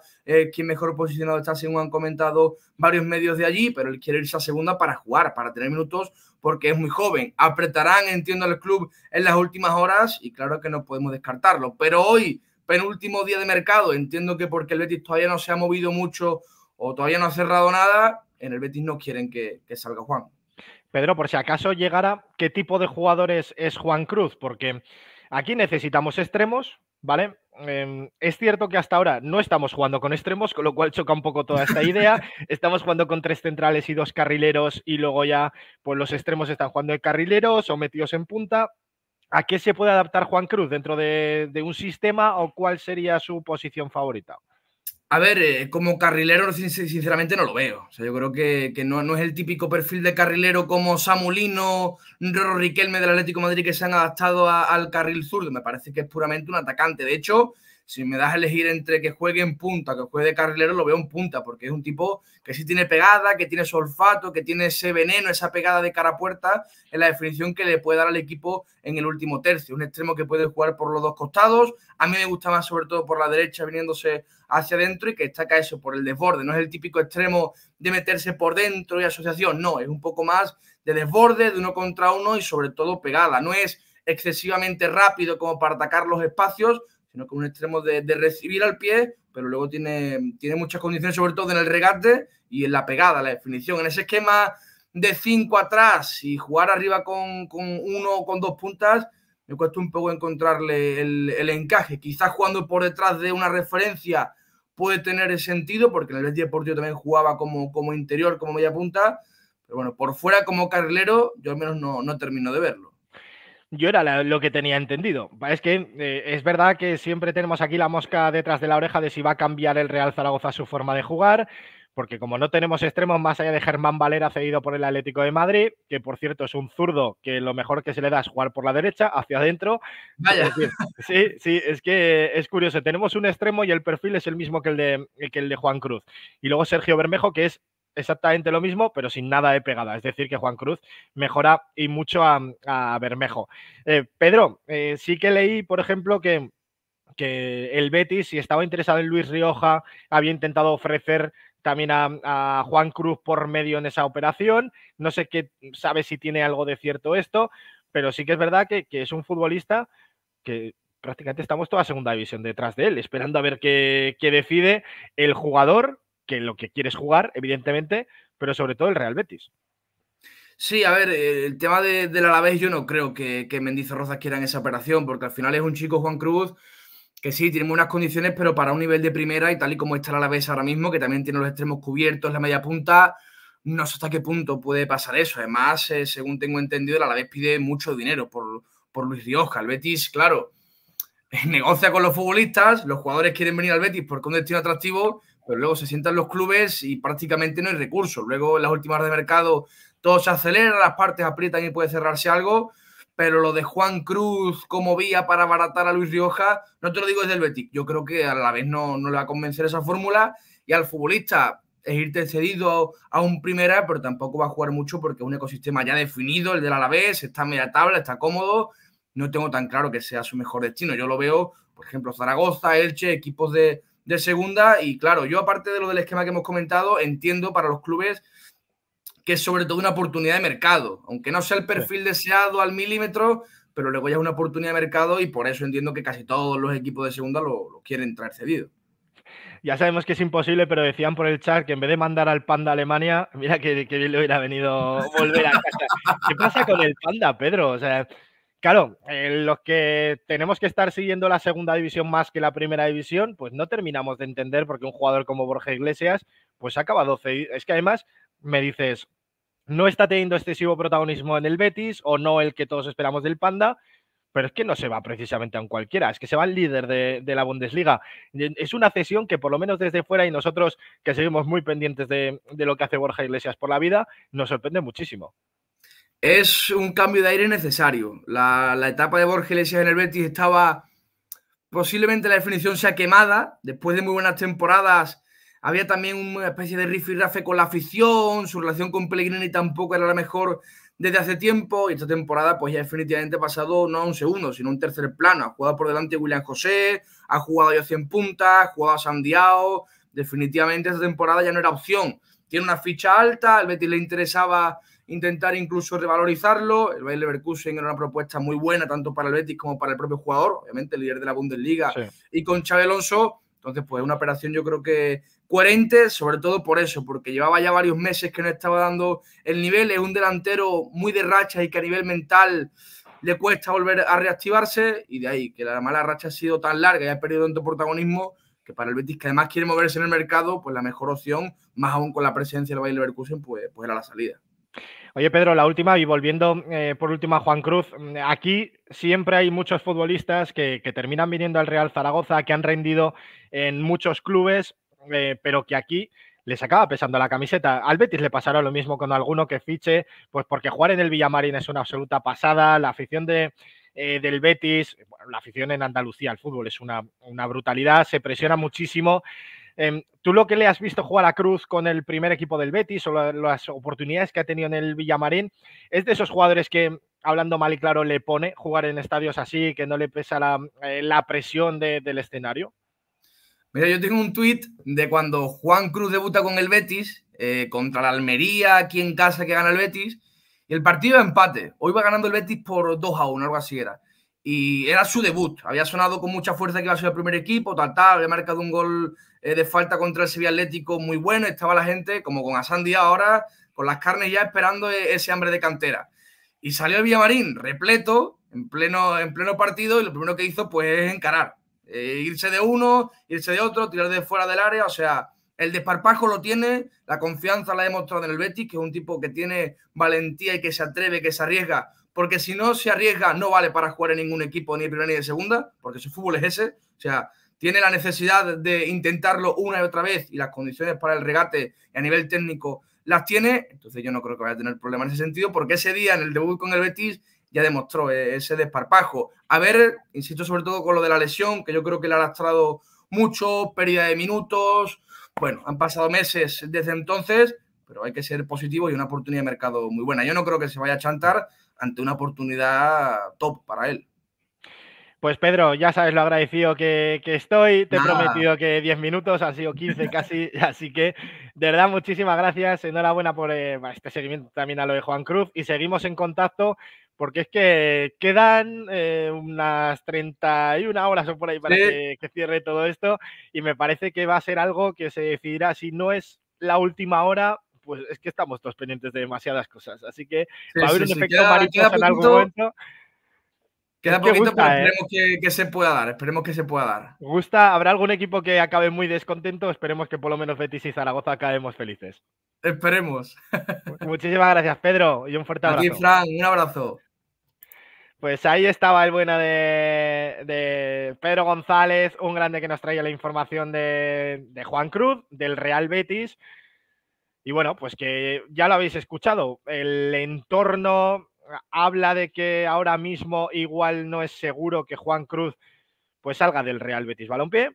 quien mejor posicionado está, según han comentado varios medios de allí, pero él quiere irse a segunda para jugar, para tener minutos, porque es muy joven. Apretarán, entiendo, al club en las últimas horas y claro que no podemos descartarlo. Pero hoy penúltimo día de mercado. Entiendo que porque el Betis todavía no se ha movido mucho o todavía no ha cerrado nada, en el Betis no quieren que, salga Juan. Pedro, por si acaso llegara, ¿qué tipo de jugadores es Juan Cruz? Porque aquí necesitamos extremos, ¿vale? Em, es cierto que hasta ahora no estamos jugando con extremos, con lo cual choca un poco toda esta idea. estamos jugando con tres centrales y dos carrileros y luego ya pues los extremos están jugando de carrileros o metidos en punta. ¿A qué se puede adaptar Juan Cruz dentro de, un sistema o cuál sería su posición favorita? A ver, eh, como carrilero, sinceramente no lo veo. yo creo que, no, es el típico perfil de carrilero como Samulino, Rorriquelme Riquelme del Atlético Madrid que se han adaptado al carril zurdo. Me parece que es puramente un atacante. De hecho, si me das a elegir entre que juegue en punta, que juegue de carrilero, lo veo en punta, porque es un tipo que sí tiene pegada, que tiene su olfato, que tiene ese veneno, esa pegada de cara a puerta, en la definición que le puede dar al equipo en el último tercio. Un extremo que puede jugar por los dos costados. A mí me gusta más, sobre todo, por la derecha, viniéndose hacia adentro y que destaca eso por el desborde. No es el típico extremo de meterse por dentro y asociación, no, es un poco más de desborde, de uno contra uno y sobre todo pegada. No es excesivamente rápido como para atacar los espacios, sino que un extremo de, recibir al pie, pero luego tiene, tiene muchas condiciones, sobre todo en el regate y en la pegada, la definición. En ese esquema de cinco atrás y jugar arriba con, con uno o con dos puntas, me cuesta un poco encontrarle el, encaje. Quizás jugando por detrás de una referencia puede tener sentido, porque en el Betis Deportivo también jugaba como, como interior, como media punta, pero bueno, por fuera como carrilero yo al menos no termino de verlo. Yo era lo que tenía entendido. Es que eh, es verdad que siempre tenemos aquí la mosca detrás de la oreja de si va a cambiar el Real Zaragoza su forma de jugar, porque como no tenemos extremos más allá de Germán Valera cedido por el Atlético de Madrid, que por cierto es un zurdo que lo mejor que se le da es jugar por la derecha, hacia adentro. Vaya. sí, sí, es que es curioso. Tenemos un extremo y el perfil es el mismo que el de, que el de Juan Cruz. Y luego Sergio Bermejo, que es exactamente lo mismo, pero sin nada de pegada. Es decir, que Juan Cruz mejora y mucho a, Bermejo. Eh, Pedro, eh, sí que leí, por ejemplo, que, el Betis, si estaba interesado en Luis Rioja, había intentado ofrecer también a, Juan Cruz por medio en esa operación. No sé qué sabe si tiene algo de cierto esto, pero sí que es verdad que, es un futbolista que prácticamente estamos toda segunda división detrás de él, esperando a ver qué, qué decide el jugador que lo que quieres jugar, evidentemente, pero sobre todo el Real Betis. Sí, a ver, eh, el tema de, del Alavés yo no creo que, que Mendizorroza quiera en esa operación, porque al final es un chico Juan Cruz que sí, tiene buenas condiciones, pero para un nivel de primera y tal y como está el Alavés ahora mismo, que también tiene los extremos cubiertos, la media punta, no sé hasta qué punto puede pasar eso. Además, eh, según tengo entendido, el Alavés pide mucho dinero por, por Luis Rioja. El Betis, claro, negocia con los futbolistas, los jugadores quieren venir al Betis porque es un destino atractivo, pero luego se sientan los clubes y prácticamente no hay recursos. Luego en las últimas de mercado todo se acelera, las partes aprietan y puede cerrarse algo, pero lo de Juan Cruz como vía para abaratar a Luis Rioja, no te lo digo desde el Betis, yo creo que a la vez no, no le va a convencer esa fórmula y al futbolista es irte cedido a un primera, pero tampoco va a jugar mucho porque es un ecosistema ya definido, el del Alavés, está en media tabla, está cómodo, no tengo tan claro que sea su mejor destino. Yo lo veo, por ejemplo, Zaragoza, Elche, equipos de, de segunda. Y claro, yo aparte de lo del esquema que hemos comentado, entiendo para los clubes que es sobre todo una oportunidad de mercado, aunque no sea el perfil deseado al milímetro, pero luego ya es una oportunidad de mercado y por eso entiendo que casi todos los equipos de segunda lo, quieren traer cedido. Ya sabemos que es imposible, pero decían por el chat que en vez de mandar al panda Alemania, mira que, que bien le hubiera venido volver a casa. ¿Qué pasa con el panda, Pedro? O sea, claro, eh, los que tenemos que estar siguiendo la segunda división más que la primera división, pues no terminamos de entender porque un jugador como Borja Iglesias, pues acaba 12. Es que además me dices, no está teniendo excesivo protagonismo en el Betis o no el que todos esperamos del Panda, pero es que no se va precisamente a un cualquiera, es que se va el líder de, la Bundesliga. Es una cesión que por lo menos desde fuera y nosotros que seguimos muy pendientes de lo que hace Borja Iglesias por la vida, nos sorprende muchísimo. Es un cambio de aire necesario. La, etapa de Borges Iglesias en el Betis estaba. Posiblemente la definición sea quemada. Después de muy buenas temporadas, había también una especie de rafe con la afición. Su relación con Pellegrini tampoco era la mejor desde hace tiempo. Y esta temporada, pues ya definitivamente ha pasado no a un segundo, sino a un tercer plano. Ha jugado por delante William José, ha jugado yo 100 puntas, ha jugado a Sandiao. Definitivamente esta temporada ya no era opción. Tiene una ficha alta, al Betis le interesaba intentar incluso revalorizarlo. El Bayer Leverkusen era una propuesta muy buena tanto para el Betis como para el propio jugador, obviamente el líder de la Bundesliga, y con Xabi Alonso. Entonces, pues una operación yo creo que coherente, sobre todo por eso, porque llevaba ya varios meses que no estaba dando el nivel. Es un delantero muy de racha y que a nivel mental le cuesta volver a reactivarse y de ahí que la mala racha ha sido tan larga y ha perdido tanto protagonismo que para el Betis que además quiere moverse en el mercado, pues la mejor opción, más aún con la presencia del baile Leverkusen, pues, pues era la salida. Oye, Pedro, la última, y volviendo eh, por último a Juan Cruz, mm, aquí siempre hay muchos futbolistas que, terminan viniendo al Real Zaragoza, que han rendido en muchos clubes, eh, pero que aquí les acaba pesando la camiseta. Al Betis le pasará lo mismo con alguno que fiche, pues porque jugar en el Villamarín es una absoluta pasada, la afición de, eh, del Betis, la afición en Andalucía al fútbol es una, una brutalidad, se presiona muchísimo. Em, tú lo que le has visto jugar a Cruz con el primer equipo del Betis o las oportunidades que ha tenido en el Villamarín, es de esos jugadores que, hablando mal y claro, le pone jugar en estadios así, que no le pesa la, eh, presión del escenario. Mira, yo tengo un tuit de cuando Juan Cruz debuta con el Betis eh, contra la Almería, aquí en casa que gana el Betis, y el partido empate. Hoy va ganando el Betis por 2 a 1, algo así era. Y era su debut. Había sonado con mucha fuerza que iba a ser el primer equipo, tal, tal. Había marcado un gol eh, de falta contra el Sevilla Atlético muy bueno. Estaba la gente como con Asandía ahora, con las carnes ya esperando e-, ese hambre de cantera. Y salió el Villamarín repleto, en pleno, en pleno partido, y lo primero que hizo pues es encarar. Eh, irse de uno, irse de otro, tirar de fuera del área, o sea, el desparpajo lo tiene, la confianza la ha demostrado en el Betis, que es un tipo que tiene valentía y que se atreve, que se arriesga, porque si no se arriesga no vale para jugar en ningún equipo, ni de primera ni de segunda, porque su fútbol es ese. O sea, tiene la necesidad de intentarlo una y otra vez y las condiciones para el regate a nivel técnico las tiene, entonces yo no creo que vaya a tener problemas en ese sentido, porque ese día en el debut con el Betis ya demostró eh, ese desparpajo. A ver, insisto sobre todo con lo de la lesión, que yo creo que le ha lastrado mucho, pérdida de minutos, bueno, han pasado meses desde entonces, pero hay que ser positivo y una oportunidad de mercado muy buena. Yo no creo que se vaya a chantar ante una oportunidad top para él. Pues Pedro, ya sabes lo agradecido que, estoy. Te he prometido que 10 minutos, han sido 15 casi. Así que, de verdad, muchísimas gracias. Enhorabuena por eh, este seguimiento también a lo de Juan Cruz. Y seguimos en contacto porque es que quedan eh, unas 31 horas o por ahí para que, cierre todo esto. Y me parece que va a ser algo que se decidirá si no es la última hora, pues es que estamos todos pendientes de demasiadas cosas. Así que va a haber un efecto mariposa en algún momento. Queda poquito, pero ¿eh? esperemos que, se pueda dar. Esperemos que se pueda dar. Gusta, habrá algún equipo que acabe muy descontento. Esperemos que por lo menos Betis y Zaragoza acabemos felices. Esperemos. Muchísimas gracias, Pedro, y un fuerte abrazo. A ti, Fran, un abrazo. Pues ahí estaba el buena de, Pedro González, un grande que nos traía la información de, de Juan Cruz, del Real Betis. Y bueno, pues que ya lo habéis escuchado, el entorno habla de que ahora mismo igual no es seguro que Juan Cruz pues salga del Real Betis Balompié,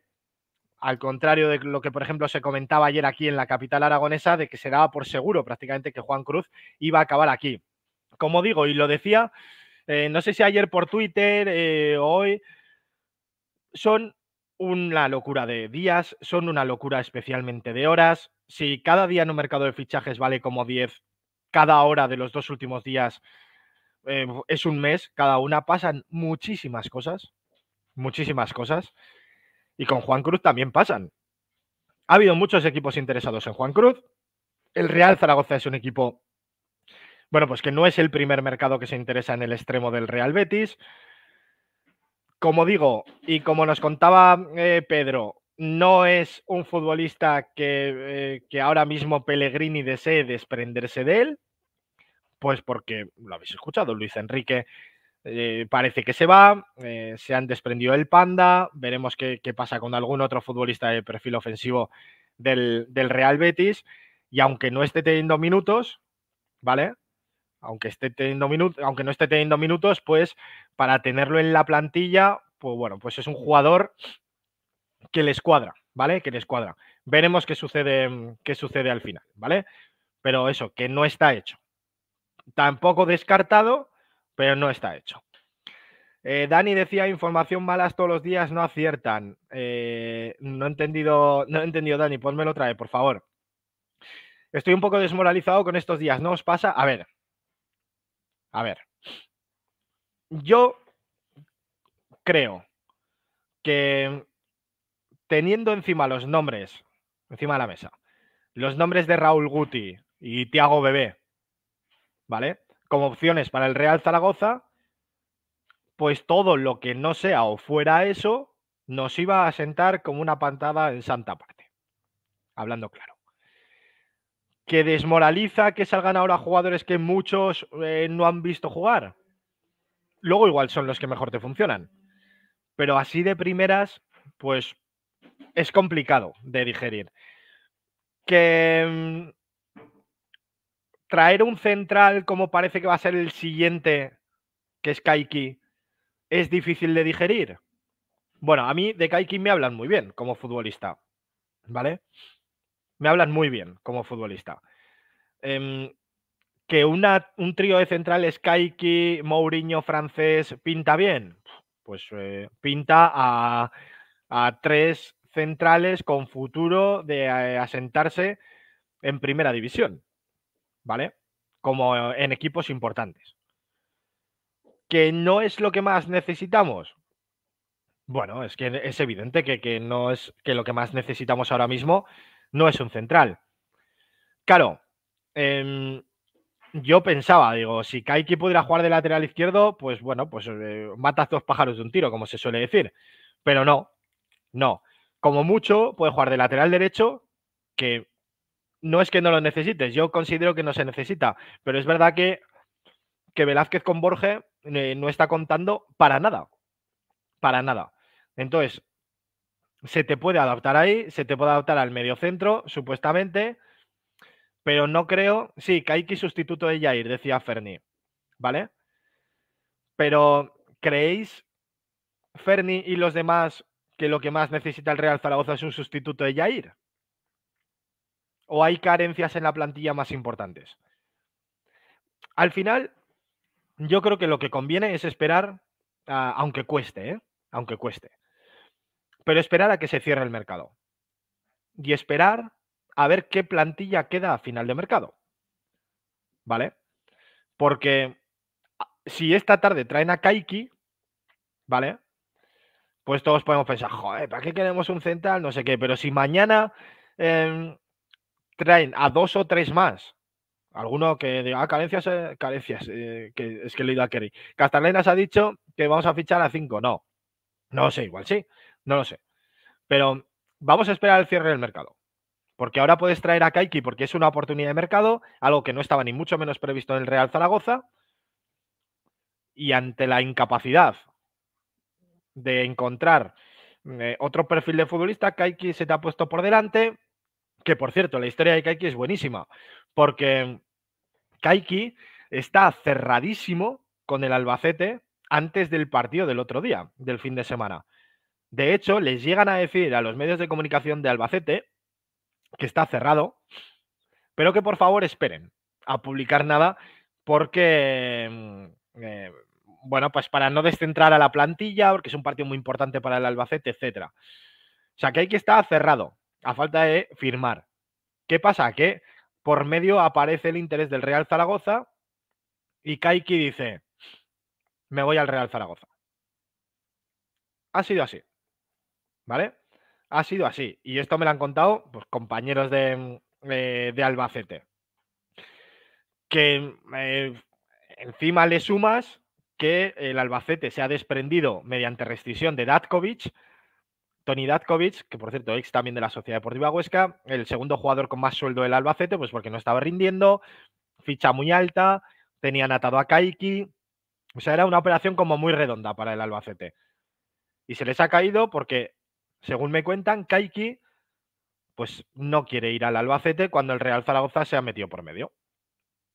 al contrario de lo que, por ejemplo, se comentaba ayer aquí en la capital aragonesa, de que se daba por seguro prácticamente que Juan Cruz iba a acabar aquí. Como digo, y lo decía, eh, no sé si ayer por Twitter, eh, o hoy, son una locura de días, son una locura especialmente de horas. Si cada día en un mercado de fichajes vale como 10, cada hora de los dos últimos días Em, es un mes, cada una pasan muchísimas cosas, muchísimas cosas. Y con Juan Cruz también pasan. Ha habido muchos equipos interesados en Juan Cruz. El Real Zaragoza es un equipo, bueno, pues que no es el primer mercado que se interesa en el extremo del Real Betis. Como digo, y como nos contaba eh, Pedro, no es un futbolista que, eh, que ahora mismo Pellegrini desee desprenderse de él pues porque, lo habéis escuchado, Luis Enrique eh, parece que se va, eh, se han desprendido el Panda, veremos qué, pasa con algún otro futbolista de perfil ofensivo del, del, Real Betis, y aunque no esté teniendo minutos, ¿vale? Aunque, esté teniendo minutos, aunque no esté teniendo minutos, pues para tenerlo en la plantilla, pues bueno, pues es un jugador que le escuadra, ¿vale? Que le escuadra. Veremos qué sucede, qué sucede al final, ¿vale? Pero eso, que no está hecho, tampoco descartado, pero no está hecho. Eh, Dani decía información malas todos los días no aciertan. Eh, no he entendido, no he entendido, Dani, ponmelo otra por favor. Estoy un poco desmoralizado con estos días, ¿no os pasa? A ver. A ver. Yo creo que teniendo encima los nombres, encima de la mesa, los nombres de Raúl Guti y Tiago Bebé, ¿vale? Como opciones para el Real Zaragoza, pues todo lo que no sea o fuera eso nos iba a sentar como una pantada en santa parte, hablando claro. ¿Que desmoraliza que salgan ahora jugadores que muchos eh, no han visto jugar? Luego igual son los que mejor te funcionan. Pero así de primeras, pues es complicado de digerir. Que mm, traer un central como parece que va a ser el siguiente, que es Kaiki, es difícil de digerir. Bueno, a mí de Kaiki me hablan muy bien como futbolista, ¿vale? Me hablan muy bien como futbolista. Em, que una, un trío de centrales Kaiki, Mourinho, francés, pinta bien. Pues eh, pinta a tres centrales con futuro de eh, asentarse en primera división. ¿vale? Como eh, en equipos importantes. ¿Que no es lo que más necesitamos? Bueno, es que es evidente que, no es que lo que más necesitamos ahora mismo no es un central. Claro, em, yo pensaba, digo, si Kaiki pudiera jugar de lateral izquierdo, pues bueno, pues eh, matas dos pájaros de un tiro, como se suele decir. Pero no, no. Como mucho, puede jugar de lateral derecho, que no es que no lo necesites, yo considero que no se necesita, pero es verdad que, que Velázquez con Borges eh, no está contando para nada, para nada. Entonces, se te puede adaptar ahí, se te puede adaptar al medio centro, supuestamente, pero no creo, sí, Kaiki sustituto de Jair, decía Ferni, ¿vale? Pero, ¿creéis, Ferni y los demás, que lo que más necesita el Real Zaragoza es un sustituto de Jair? ¿O hay carencias en la plantilla más importantes? Al final, yo creo que lo que conviene es esperar, ah, aunque cueste, ¿eh? aunque cueste, pero esperar a que se cierre el mercado. Y esperar a ver qué plantilla queda a final de mercado. ¿Vale? Porque ah, si esta tarde traen a Kaiki, ¿vale? Pues todos podemos pensar, joder, ¿para qué queremos un central? No sé qué, pero si mañana em, traen a dos o tres más. Alguno que diga, ah, carencias, eh, carencias, eh, que es que le iba a Kerry. se ha dicho que vamos a fichar a cinco. No, no lo sé, igual sí, no lo sé. Pero vamos a esperar el cierre del mercado. Porque ahora puedes traer a Kaiki porque es una oportunidad de mercado, algo que no estaba ni mucho menos previsto en el Real Zaragoza. Y ante la incapacidad de encontrar eh, otro perfil de futbolista, Kaiki se te ha puesto por delante que por cierto, la historia de Kaiki es buenísima, porque Kaiki está cerradísimo con el Albacete antes del partido del otro día, del fin de semana. De hecho, les llegan a decir a los medios de comunicación de Albacete que está cerrado, pero que por favor esperen a publicar nada porque, mm, eh, bueno, pues para no descentrar a la plantilla, porque es un partido muy importante para el Albacete, etc. O sea, que está cerrado a falta de firmar. ¿Qué pasa? Que por medio aparece el interés del Real Zaragoza y Kaiki dice, me voy al Real Zaragoza. Ha sido así, ¿vale? Ha sido así. Y esto me lo han contado pues, compañeros de, eh, Albacete. Que eh, encima le sumas que el Albacete se ha desprendido mediante rescisión de Datkovich Tony Dadkovic, que por cierto, ex también de la Sociedad Deportiva Huesca, el segundo jugador con más sueldo del Albacete, pues porque no estaba rindiendo, ficha muy alta, tenían atado a Kaiki, o sea, era una operación como muy redonda para el Albacete. Y se les ha caído porque, según me cuentan, Kaiki pues no quiere ir al Albacete cuando el Real Zaragoza se ha metido por medio.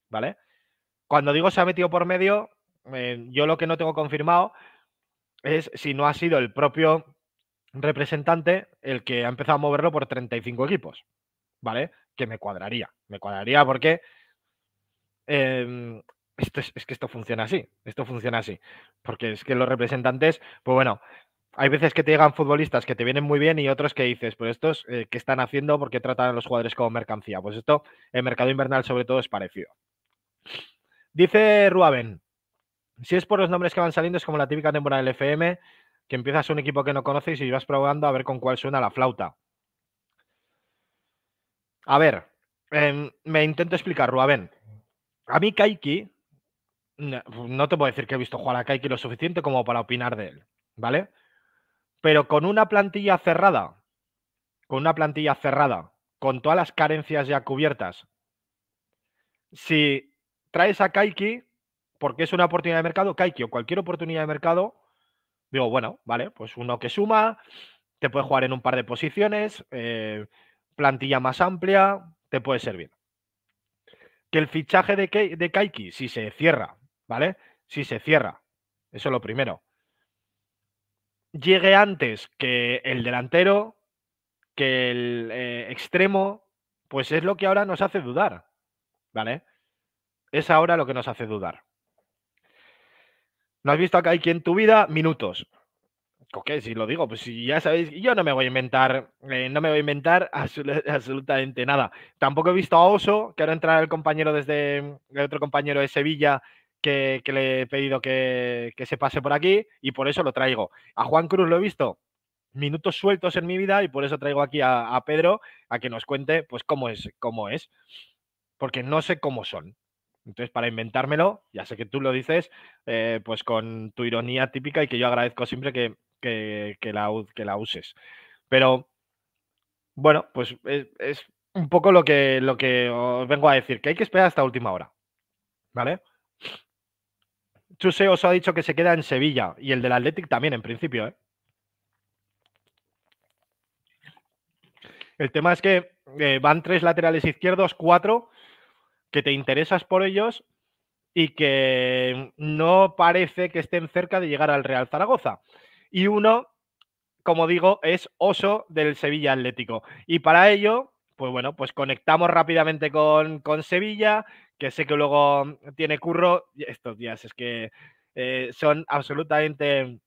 ¿Vale? Cuando digo se ha metido por medio, eh, yo lo que no tengo confirmado es si no ha sido el propio representante el que ha empezado a moverlo por 35 equipos, ¿vale? Que me cuadraría, me cuadraría porque em, es, que esto funciona así, esto funciona así, porque es que los representantes, pues bueno, hay veces que te llegan futbolistas que te vienen muy bien y otros que dices, pues estos, eh, ¿qué están haciendo? porque tratan a los jugadores como mercancía? Pues esto, el mercado invernal sobre todo es parecido. Dice Ruaben, si es por los nombres que van saliendo, es como la típica temporada del FM, que empiezas un equipo que no conoces y vas probando a ver con cuál suena la flauta. A ver, em, me intento explicar, Rubén. A mí Kaiki, no, no, te puedo decir que he visto jugar a Kaiki lo suficiente como para opinar de él, ¿vale? Pero con una plantilla cerrada, con una plantilla cerrada, con todas las carencias ya cubiertas, si traes a Kaiki, porque es una oportunidad de mercado, Kaiki o cualquier oportunidad de mercado, Digo, bueno, vale, pues uno que suma, te puede jugar en un par de posiciones, eh, plantilla más amplia, te puede servir. Que el fichaje de, de Kaiki, si se cierra, ¿vale? Si se cierra, eso es lo primero. Llegue antes que el delantero, que el eh, extremo, pues es lo que ahora nos hace dudar, ¿vale? Es ahora lo que nos hace dudar. No has visto a Kaiki en tu vida, minutos. ¿Qué? Si lo digo, pues si ya sabéis, yo no me voy a inventar, eh, no me voy a inventar absolutamente nada. Tampoco he visto a Oso, que ahora entra el compañero desde el otro compañero de Sevilla que, le he pedido que, se pase por aquí y por eso lo traigo. A Juan Cruz lo he visto minutos sueltos en mi vida y por eso traigo aquí a, Pedro a que nos cuente pues cómo es, cómo es, porque no sé cómo son. Entonces, para inventármelo, ya sé que tú lo dices, eh, pues con tu ironía típica y que yo agradezco siempre que, la, que la, uses. Pero, bueno, pues es, un poco lo que, lo que os vengo a decir, que hay que esperar hasta última hora. ¿Vale? Chuse os ha dicho que se queda en Sevilla y el del Athletic también, en principio. ¿eh? El tema es que eh, van tres laterales izquierdos, cuatro que te interesas por ellos y que no parece que estén cerca de llegar al Real Zaragoza. Y uno, como digo, es Oso del Sevilla Atlético. Y para ello, pues bueno, pues conectamos rápidamente con, Sevilla, que sé que luego tiene curro. Estos días es que eh, son absolutamente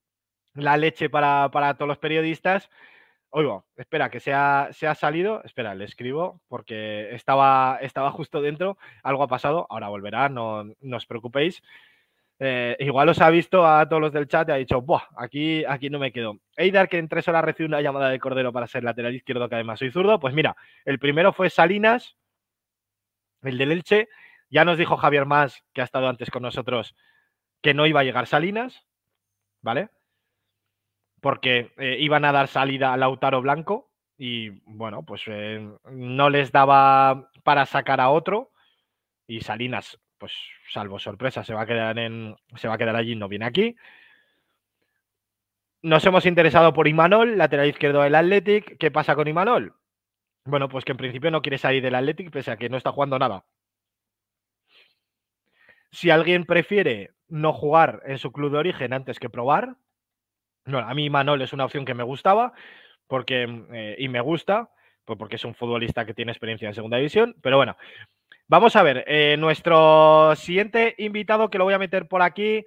la leche para, para todos los periodistas. Oigo, espera, que se ha, salido. Espera, le escribo porque estaba, estaba justo dentro. Algo ha pasado, ahora volverá, no, os preocupéis. Eh, igual os ha visto a todos los del chat y ha dicho, Buah, aquí, aquí no me quedo. Eidar, que en tres horas recibe una llamada de Cordero para ser lateral izquierdo, que además soy zurdo. Pues mira, el primero fue Salinas, el del Elche. Ya nos dijo Javier Más, que ha estado antes con nosotros, que no iba a llegar Salinas, ¿vale? porque eh, iban a dar salida a Lautaro Blanco y bueno, pues eh, no les daba para sacar a otro y Salinas, pues salvo sorpresa, se va a quedar en se va a quedar allí, no viene aquí. Nos hemos interesado por Imanol, lateral izquierdo del Athletic. ¿Qué pasa con Imanol? Bueno, pues que en principio no quiere salir del Athletic pese a que no está jugando nada. Si alguien prefiere no jugar en su club de origen antes que probar, a mí Manol es una opción que me gustaba porque, mm, eh, y me gusta pues porque es un futbolista que tiene experiencia en segunda división. Pero bueno, vamos a ver. Eh, nuestro siguiente invitado que lo voy a meter por aquí,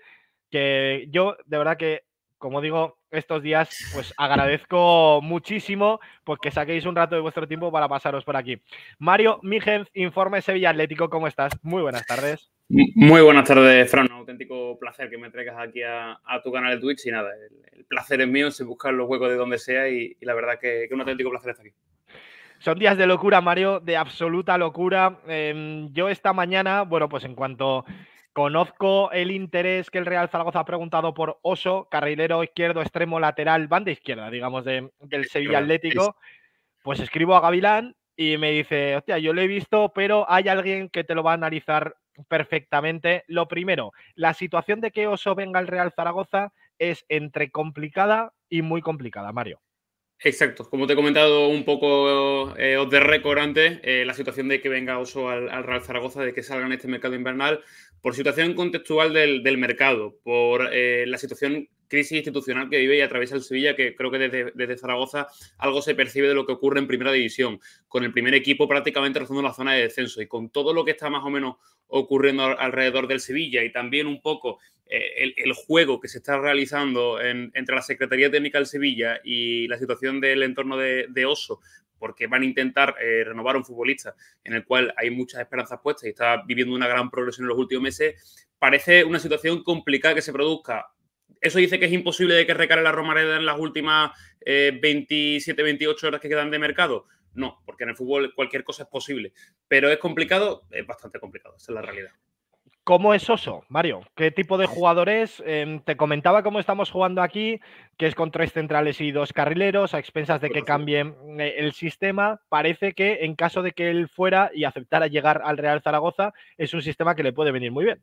que yo de verdad que, como digo, estos días pues agradezco muchísimo porque que saquéis un rato de vuestro tiempo para pasaros por aquí. Mario Mijenz, Informe Sevilla Atlético, ¿cómo estás? Muy buenas tardes. Muy buenas tardes, Fran auténtico placer que me entregas aquí a, tu canal de Twitch y nada, el, placer es mío, se buscar los huecos de donde sea y, la verdad que, un auténtico placer estar aquí. Son días de locura, Mario, de absoluta locura. Em, yo esta mañana, bueno, pues en cuanto conozco el interés que el Real Zaragoza ha preguntado por Oso, carrilero izquierdo, extremo lateral, banda izquierda, digamos, de, del Sevilla Atlético, pues escribo a Gavilán y me dice, hostia, yo lo he visto, pero hay alguien que te lo va a analizar perfectamente. Lo primero, la situación de que Oso venga al Real Zaragoza es entre complicada y muy complicada, Mario. Exacto, como te he comentado un poco eh, de récord antes, eh, la situación de que venga Oso al, Real Zaragoza, de que salga en este mercado invernal, por situación contextual del, mercado, por eh, la situación crisis institucional que vive y atraviesa el Sevilla, que creo que desde, Zaragoza algo se percibe de lo que ocurre en primera división, con el primer equipo prácticamente rozando la zona de descenso y con todo lo que está más o menos ocurriendo alrededor del Sevilla y también un poco eh, el, juego que se está realizando entre la Secretaría Técnica del Sevilla y la situación del entorno de, Oso, porque van a intentar eh, renovar un futbolista en el cual hay muchas esperanzas puestas y está viviendo una gran progresión en los últimos meses, parece una situación complicada que se produzca eso dice que es imposible de que recale la Romareda en las últimas 27, eh, 28 horas que quedan de mercado. No, porque en el fútbol cualquier cosa es posible. Pero es complicado, es bastante complicado, esa es la realidad. ¿Cómo es Oso, Mario? ¿Qué tipo de jugadores? Em, te comentaba cómo estamos jugando aquí, que es con tres centrales y dos carrileros, a expensas de que cambie eh, el sistema. Parece que en caso de que él fuera y aceptara llegar al Real Zaragoza, es un sistema que le puede venir muy bien.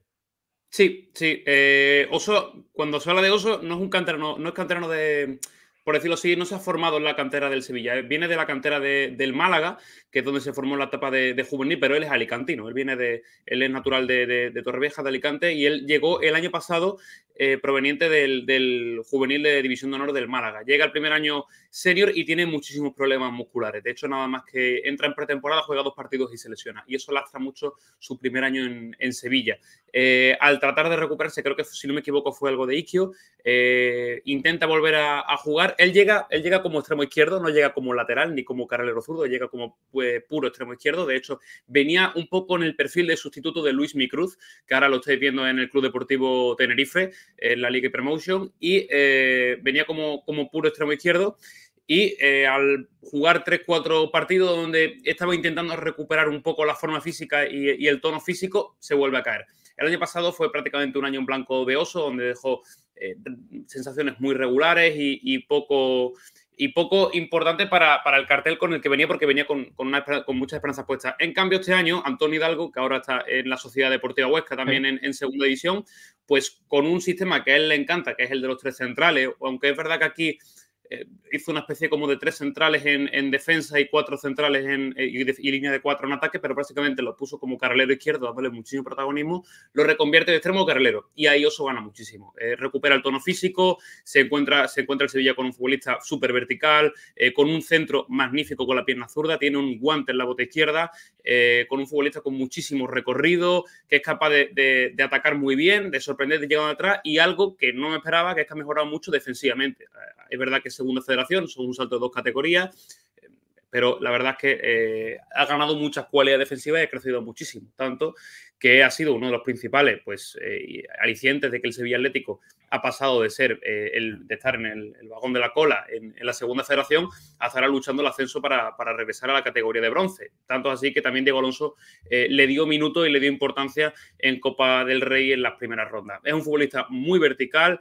Sí, sí. Eh, oso, cuando se habla de Oso, no es un canterano, no es canterano de, por decirlo así, no se ha formado en la cantera del Sevilla. Eh, viene de la cantera del Málaga, que es donde se formó la etapa de, juvenil, pero él es alicantino. Él viene de, él es natural de, de, Torrevieja, de Alicante, y él llegó el año pasado eh, proveniente del, juvenil de División de Honor del Málaga. Llega el primer año senior y tiene muchísimos problemas musculares. De hecho, nada más que entra en pretemporada, juega dos partidos y se lesiona. Y eso lastra mucho su primer año en, Sevilla. Eh, al tratar de recuperarse, creo que si no me equivoco fue algo de Iquio, eh, intenta volver a, jugar. Él llega, él llega como extremo izquierdo, no llega como lateral ni como carrilero zurdo, llega como pues, puro extremo izquierdo. De hecho, venía un poco en el perfil de sustituto de Luis Micruz, que ahora lo estáis viendo en el Club Deportivo Tenerife en la Liga Promotion y eh, venía como, como puro extremo izquierdo y eh, al jugar tres cuatro partidos donde estaba intentando recuperar un poco la forma física y, el tono físico, se vuelve a caer. El año pasado fue prácticamente un año en blanco de oso, donde dejó eh, sensaciones muy regulares y, y poco, y poco importante para, para, el cartel con el que venía, porque venía con, muchas esperanzas puestas. En cambio, este año, Antonio Hidalgo, que ahora está en la Sociedad Deportiva Huesca, también en, en, segunda división, pues con un sistema que a él le encanta, que es el de los tres centrales, aunque es verdad que aquí hizo eh, una especie como de tres centrales en, defensa y cuatro centrales en, eh, y, línea de cuatro en ataque, pero prácticamente lo puso como carrilero izquierdo, dándole muchísimo protagonismo, lo reconvierte de extremo carrilero y ahí Oso gana muchísimo. Eh, recupera el tono físico, se encuentra, se encuentra el Sevilla con un futbolista súper vertical, con un centro magnífico con la pierna zurda, tiene un guante en la bota izquierda, con un futbolista con muchísimo recorrido, que es capaz de, atacar muy bien, de sorprender de llegar atrás y algo que no me esperaba, que es que ha mejorado mucho defensivamente. Es verdad que segunda federación, son un salto de dos categorías, pero la verdad es que eh, ha ganado muchas cualidades defensivas y ha crecido muchísimo, tanto que ha sido uno de los principales pues, eh, alicientes de que el Sevilla Atlético ha pasado de ser eh, el, de estar en el, vagón de la cola en, la segunda federación a estar luchando el ascenso para, regresar a la categoría de bronce. Tanto así que también Diego Alonso le dio minuto y le dio importancia en Copa del Rey en las primeras rondas. Es un futbolista muy vertical,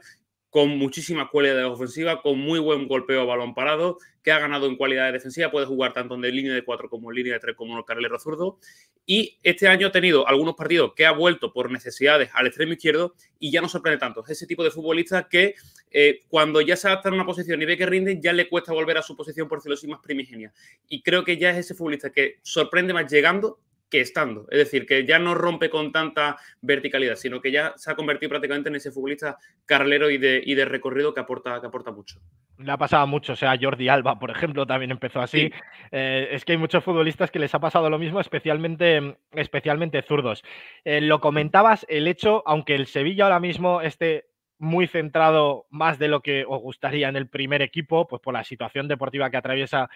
con muchísima cualidad ofensiva, con muy buen golpeo a balón parado, que ha ganado en cualidad de defensiva, puede jugar tanto en línea de 4 como en línea de tres como en los zurdo. Y este año ha tenido algunos partidos que ha vuelto por necesidades al extremo izquierdo y ya no sorprende tanto. Es ese tipo de futbolista que eh, cuando ya se adapta a una posición y ve que rinde, ya le cuesta volver a su posición, por decirlo así, más primigenia. Y creo que ya es ese futbolista que sorprende más llegando que estando. Es decir, que ya no rompe con tanta verticalidad, sino que ya se ha convertido prácticamente en ese futbolista carlero y de, recorrido que aporta, que aporta mucho. Le ha pasado mucho, o sea, Jordi Alba, por ejemplo, también empezó así. Eh, es que hay muchos futbolistas que les ha pasado lo mismo, especialmente, especialmente zurdos. Eh, lo comentabas, el hecho, aunque el Sevilla ahora mismo esté muy centrado más de lo que os gustaría en el primer equipo, pues por la situación deportiva que atraviesa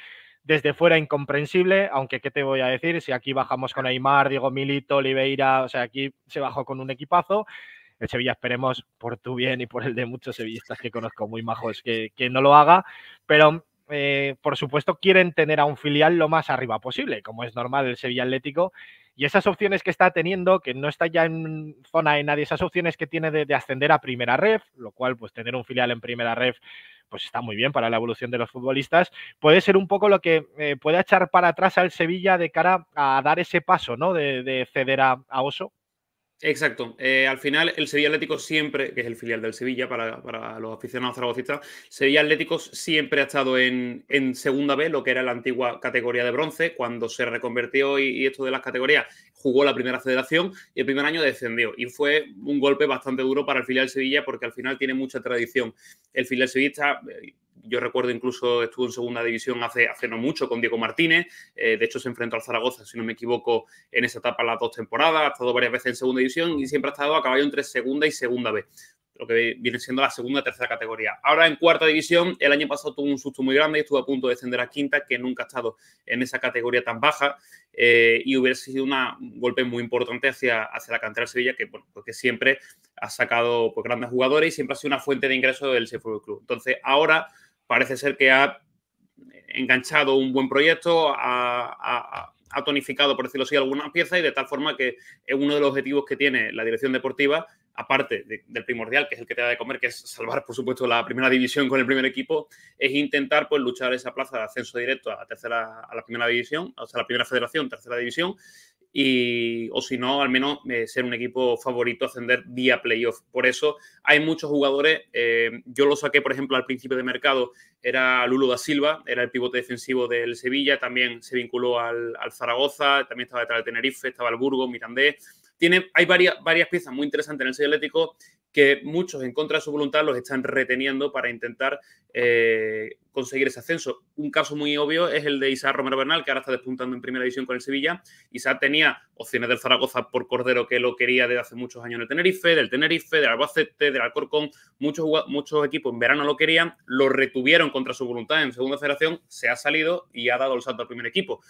desde fuera incomprensible, aunque qué te voy a decir, si aquí bajamos con Aymar, Diego Milito, Oliveira, o sea, aquí se bajó con un equipazo. El Sevilla esperemos por tu bien y por el de muchos sevillistas que conozco muy majos que, que no lo haga, pero eh, por supuesto quieren tener a un filial lo más arriba posible, como es normal el Sevilla Atlético. Y esas opciones que está teniendo, que no está ya en zona de nadie, esas opciones que tiene de, de ascender a primera ref, lo cual pues tener un filial en primera ref pues está muy bien para la evolución de los futbolistas, puede ser un poco lo que eh, puede echar para atrás al Sevilla de cara a dar ese paso, ¿no? De, ceder a, a Oso. Exacto. Eh, al final, el Sevilla Atlético siempre, que es el filial del Sevilla para, los aficionados zaragocistas, Sevilla Atlético siempre ha estado en, segunda B, lo que era la antigua categoría de bronce, cuando se reconvertió y, esto de las categorías jugó la primera federación y el primer año descendió. Y fue un golpe bastante duro para el filial Sevilla porque al final tiene mucha tradición. El filial sevillista eh, yo recuerdo incluso estuvo en segunda división hace, hace no mucho con Diego Martínez. Eh, de hecho, se enfrentó al Zaragoza, si no me equivoco, en esa etapa las dos temporadas. Ha estado varias veces en segunda división y siempre ha estado a caballo entre segunda y segunda vez lo que viene siendo la segunda tercera categoría. Ahora en cuarta división, el año pasado tuvo un susto muy grande y estuvo a punto de descender a quinta, que nunca ha estado en esa categoría tan baja eh, y hubiera sido un golpe muy importante hacia, hacia la cantera de Sevilla, que, bueno, pues siempre ha sacado pues, grandes jugadores y siempre ha sido una fuente de ingreso del Sevilla Club. Entonces, ahora parece ser que ha enganchado un buen proyecto, ha, tonificado, por decirlo así, algunas piezas y de tal forma que es uno de los objetivos que tiene la dirección deportiva, aparte del primordial, que es el que te da de comer, que es salvar, por supuesto, la primera división con el primer equipo, es intentar pues, luchar esa plaza de ascenso directo a, tercera, a la primera división, o sea, la primera federación, tercera división, y, o si no, al menos eh, ser un equipo favorito ascender vía playoff. Por eso hay muchos jugadores, eh, yo lo saqué, por ejemplo, al principio de mercado, era Lulo da Silva, era el pivote defensivo del Sevilla, también se vinculó al, Zaragoza, también estaba detrás del Tenerife, estaba el Burgo, Mirandés. Tiene, hay varias, piezas muy interesantes en el Sevilla Atlético que muchos en contra de su voluntad los están reteniendo para intentar eh, conseguir ese ascenso. Un caso muy obvio es el de Isaac Romero Bernal, que ahora está despuntando en primera división con el Sevilla. Isaac tenía opciones del Zaragoza por Cordero, que lo quería desde hace muchos años en el Tenerife, del Tenerife, del Albacete, del Alcorcón. Muchos, muchos equipos en verano lo querían, lo retuvieron contra su voluntad en segunda federación, se ha salido y ha dado el salto al primer equipo.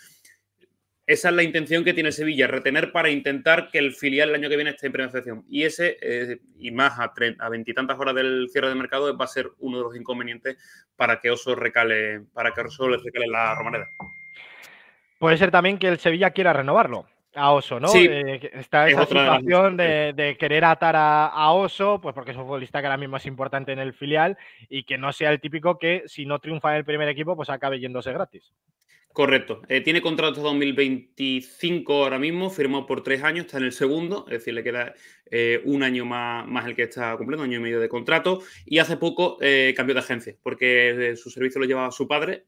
Esa es la intención que tiene Sevilla, retener para intentar que el filial el año que viene esté en primera Y ese, eh, y más a veintitantas horas del cierre de mercado, va a ser uno de los inconvenientes para que Oso recale, para que Oso le recale la Romareda. Puede ser también que el Sevilla quiera renovarlo a Oso, ¿no? Eh, está esa situación de, querer atar a, a, Oso, pues porque es un futbolista que ahora mismo es importante en el filial y que no sea el típico que si no triunfa en el primer equipo, pues acabe yéndose gratis. Correcto. Eh, tiene contrato hasta 2025 ahora mismo, firmado por tres años, está en el segundo, es decir, le queda eh, un año más, más el que está cumpliendo, año y medio de contrato. Y hace poco eh, cambió de agencia, porque su servicio lo llevaba su padre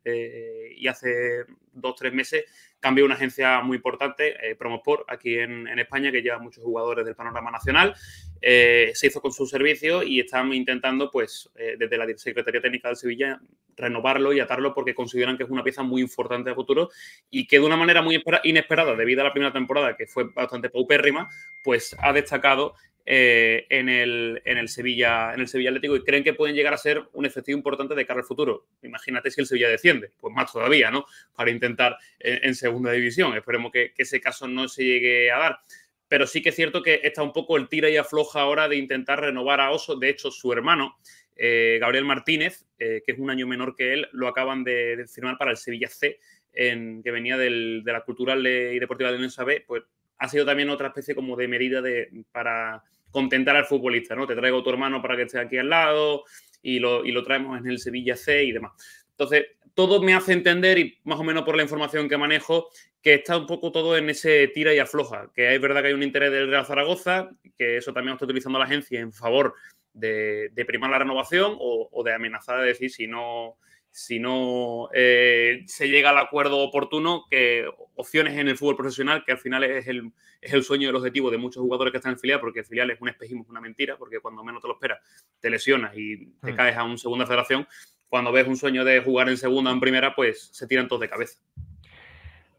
y hace dos, tres meses cambio, una agencia muy importante, eh, Promospor, aquí en, España, que lleva muchos jugadores del panorama nacional. Eh, se hizo con su servicio y están intentando, pues, eh, desde la Secretaría Técnica de Sevilla, renovarlo y atarlo porque consideran que es una pieza muy importante a futuro y que de una manera muy inesperada, debido a la primera temporada, que fue bastante paupérrima, pues ha destacado eh, en, el, en, el Sevilla, en el Sevilla Atlético y creen que pueden llegar a ser un efectivo importante de cara al futuro. Imagínate si el Sevilla desciende, pues más todavía, ¿no? Para intentar en, segunda división. Esperemos que, ese caso no se llegue a dar. Pero sí que es cierto que está un poco el tira y afloja ahora de intentar renovar a Oso. De hecho, su hermano, eh, Gabriel Martínez, eh, que es un año menor que él, lo acaban de, firmar para el Sevilla C, en, que venía de la Cultural y Deportiva de Unión B, pues ha sido también otra especie como de medida para, contentar al futbolista, ¿no? Te traigo a tu hermano para que esté aquí al lado y lo, traemos en el Sevilla C y demás. Entonces, todo me hace entender, y más o menos por la información que manejo, que está un poco todo en ese tira y afloja. Que es verdad que hay un interés del Real Zaragoza, que eso también está utilizando la agencia en favor de, de primar la renovación o, de amenazar de decir si no, si no eh, se llega al acuerdo oportuno, que opciones en el fútbol profesional, que al final es el, es el sueño y el objetivo de muchos jugadores que están en filial, porque el filial es un espejismo, es una mentira, porque cuando menos te lo esperas, te lesionas y te mm. caes a un segunda federación. Cuando ves un sueño de jugar en segunda o en primera, pues se tiran todos de cabeza.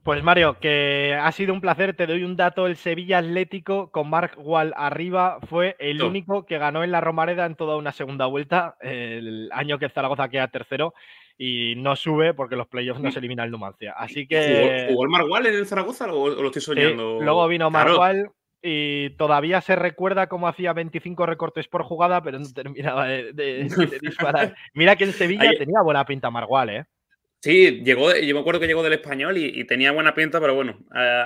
Pues Mario, que ha sido un placer, te doy un dato, el Sevilla Atlético con Mark Wall arriba fue el único que ganó en la Romareda en toda una segunda vuelta, el año que Zaragoza queda tercero y no sube porque los playoffs no se elimina el Numancia. Así que. ¿Jugó, el Margual en el Zaragoza o, lo estoy soñando? luego vino Margual y todavía se recuerda cómo hacía 25 recortes por jugada, pero no terminaba de, disparar. Mira que en Sevilla tenía buena pinta Margual, ¿eh? Sí, llegó, yo me acuerdo que llegó del español y, tenía buena pinta, pero bueno,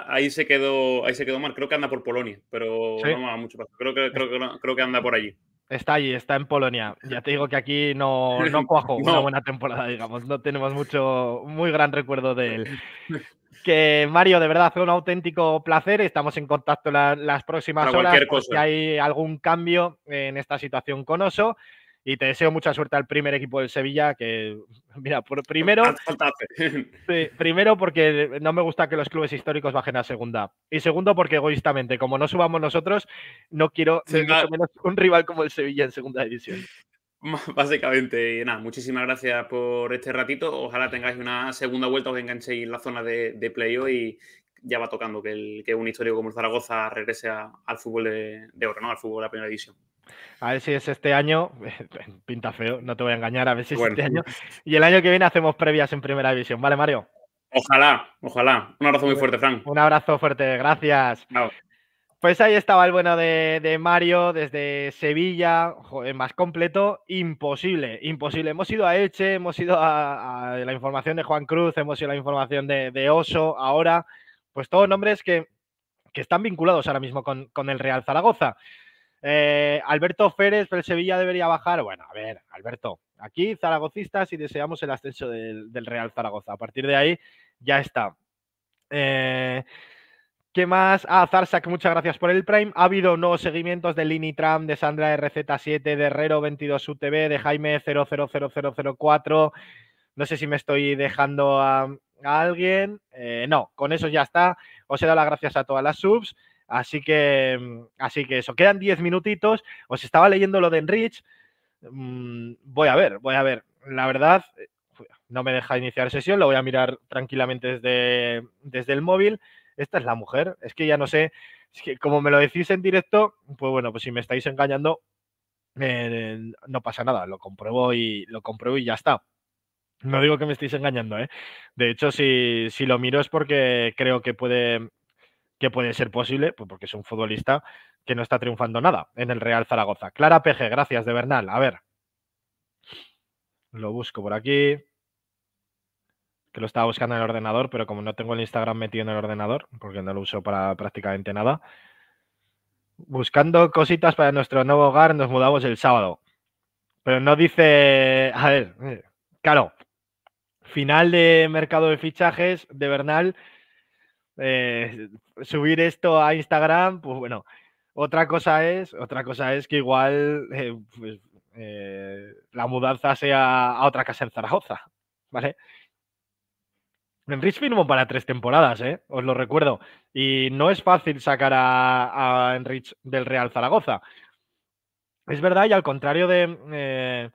ahí se quedó, ahí se quedó mal. Creo que anda por Polonia, pero no mucho paso. creo que anda por allí. Está allí, está en Polonia. Ya te digo que aquí no, no una buena temporada, digamos. No tenemos mucho, muy gran recuerdo de él. Que Mario, de verdad, fue un auténtico placer. Estamos en contacto las próximas horas. Si hay algún cambio en esta situación con Oso y te deseo mucha suerte al primer equipo del Sevilla, que mira, por, primero, primero porque no me gusta que los clubes históricos bajen a segunda y segundo porque egoístamente, como no subamos nosotros, no quiero menos un rival como el Sevilla en segunda división. Básicamente, nada, muchísimas gracias por este ratito. Ojalá tengáis una segunda vuelta, os enganchéis en la zona de, de playoff y ya va tocando que, un histórico como el Zaragoza regrese al fútbol de, de oro, ¿no? Al fútbol de la primera división. A ver si es este año, pinta feo, no te voy a engañar, a ver si es este año. Y el año que viene hacemos previas en primera división, ¿vale, Mario? Ojalá, ojalá. Un abrazo muy fuerte, Fran. Un abrazo fuerte, gracias. Pues ahí estaba el bueno de, Mario desde Sevilla, más completo, imposible, imposible. Hemos ido a Eche, hemos ido a, la información de Juan Cruz, hemos ido a la información de, Oso, ahora, pues todos nombres que, están vinculados ahora mismo con, con el Real Zaragoza. Eh, Alberto Férez, pero el Sevilla debería bajar. Bueno, a ver, Alberto, aquí zaragocistas y deseamos el ascenso del, Real Zaragoza. A partir de ahí ya está. Eh, ¿Qué más? Ah, Zarsak, muchas gracias por el Prime. Ha habido nuevos seguimientos de Lini Tram, de Sandra RZ7, de Herrero 22UTV, de Jaime 000004. No sé si me estoy dejando a, alguien. Eh, no, con eso ya está. Os he dado las gracias a todas las subs. Así que, mm, así que eso, quedan 10 minutitos. Os estaba leyendo lo de Enrich. Mm, voy a ver, voy a ver. La verdad, eh, no me deja iniciar sesión, lo voy a mirar tranquilamente desde, desde el móvil. Esta es la mujer. Es que ya no sé, es que como me lo decís en directo, pues bueno, pues si me estáis engañando, eh, no pasa nada, lo compruebo y lo compruebo y ya está. No digo que me estéis engañando, ¿eh? De hecho, si, si, lo miro es porque creo que puede, que puede ser posible, pues, porque es un futbolista que no está triunfando nada en el Real Zaragoza. Clara Peje, gracias de Bernal. A ver. Lo busco por aquí. Que lo estaba buscando en el ordenador, pero como no tengo el Instagram metido en el ordenador, porque no lo uso para prácticamente nada. Buscando cositas para nuestro nuevo hogar, nos mudamos el sábado. Pero no dice. A ver, eh, claro. Final de mercado de fichajes de Bernal eh, subir esto a Instagram, pues bueno, otra cosa es, otra cosa es que igual eh, pues, eh, la mudanza sea a otra casa en Zaragoza, ¿vale? Enrich firmó para tres temporadas, os lo recuerdo. Y no es fácil sacar a, Enrich del Real Zaragoza. Es verdad, y al contrario de,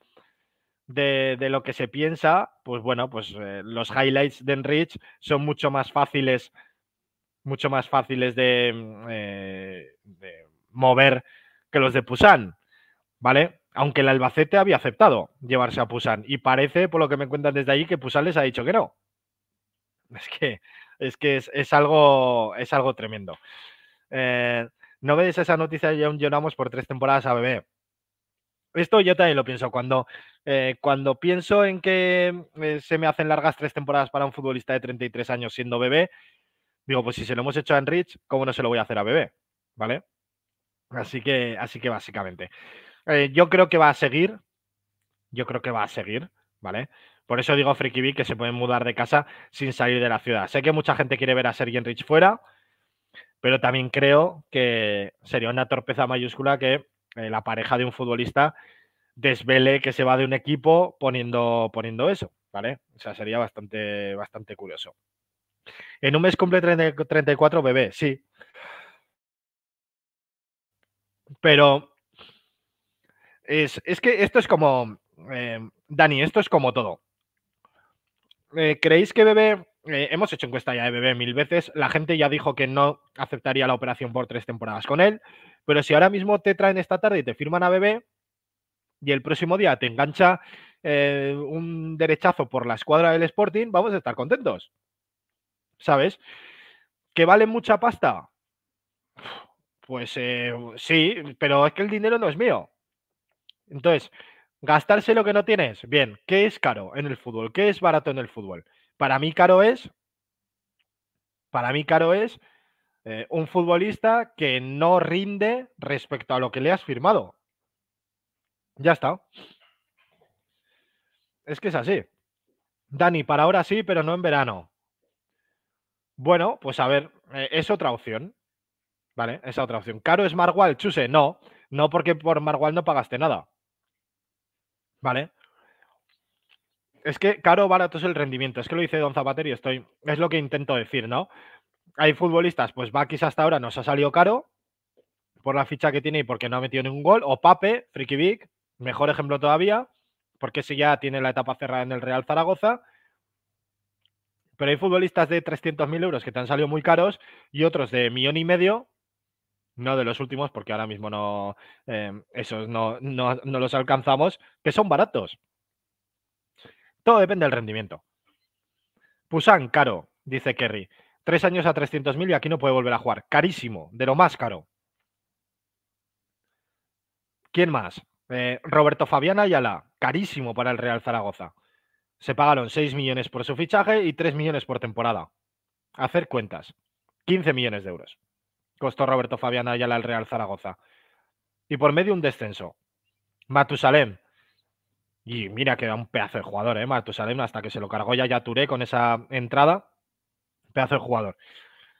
de, lo que se piensa, pues bueno, pues los highlights de Enrich son mucho más fáciles mucho más fáciles mm, eh, de, mover que los de Pusan, ¿vale? Aunque el Albacete había aceptado llevarse a Pusan y parece, por lo que me cuentan desde allí, que Pusan les ha dicho que no. Es que es, que es, algo, es algo tremendo. Eh, no ves esa noticia de un Lloramos por tres temporadas a bebé. Esto yo también lo pienso. Cuando, eh, cuando pienso en que se me hacen largas tres temporadas para un futbolista de 33 años siendo bebé, Digo, pues si se lo hemos hecho a Enrich, ¿cómo no se lo voy a hacer a Bebé? ¿Vale? Así que, así que básicamente. Eh, yo creo que va a seguir. Yo creo que va a seguir, ¿vale? Por eso digo Freaky Bee que se pueden mudar de casa sin salir de la ciudad. Sé que mucha gente quiere ver a Sergi Enrich fuera, pero también creo que sería una torpeza mayúscula que eh, la pareja de un futbolista desvele que se va de un equipo poniendo, poniendo eso, ¿vale? O sea, sería bastante, bastante curioso. En un mes cumple 34 bebés, sí. Pero es, es, que esto es como, em, Dani, esto es como todo. Eh, ¿Creéis que Bebé, eh, hemos hecho encuesta ya de Bebé mil veces, la gente ya dijo que no aceptaría la operación por tres temporadas con él, pero si ahora mismo te traen esta tarde y te firman a Bebé y el próximo día te engancha eh, un derechazo por la escuadra del Sporting, vamos a estar contentos. ¿sabes? ¿Que vale mucha pasta? Pues eh, sí, pero es que el dinero no es mío. Entonces, gastarse lo que no tienes. Bien, ¿qué es caro en el fútbol? ¿Qué es barato en el fútbol? Para mí caro es, para mí caro es eh, un futbolista que no rinde respecto a lo que le has firmado. Ya está. Es que es así. Dani, para ahora sí, pero no en verano. Bueno, pues a ver, eh, es otra opción. Vale, esa otra opción. ¿Caro es Marwal? Chuse, no. No porque por Marwal no pagaste nada. Vale. Es que caro o barato es el rendimiento. Es que lo dice Don Zapatero y estoy. Es lo que intento decir, ¿no? Hay futbolistas, pues Bakis hasta ahora nos ha salido caro por la ficha que tiene y porque no ha metido ningún gol. O Pape, Friki mejor ejemplo todavía, porque si ya tiene la etapa cerrada en el Real Zaragoza pero hay futbolistas de 300.000 euros que te han salido muy caros y otros de millón y medio, no de los últimos, porque ahora mismo no, eh, esos no, los alcanzamos, que son baratos. Todo depende del rendimiento. Pusan, caro, dice Kerry. Tres años a 300.000 y aquí no puede volver a jugar. Carísimo, de lo más caro. ¿Quién más? Eh, Roberto Fabiana Ayala, carísimo para el Real Zaragoza se pagaron 6 millones por su fichaje y 3 millones por temporada. Hacer cuentas. 15 millones de euros. Costó Roberto Fabián Ayala al Real Zaragoza. Y por medio un descenso. Matusalem. Y mira que da un pedazo de jugador, ¿eh? Matusalem, hasta que se lo cargó ya Turé con esa entrada. Pedazo de jugador.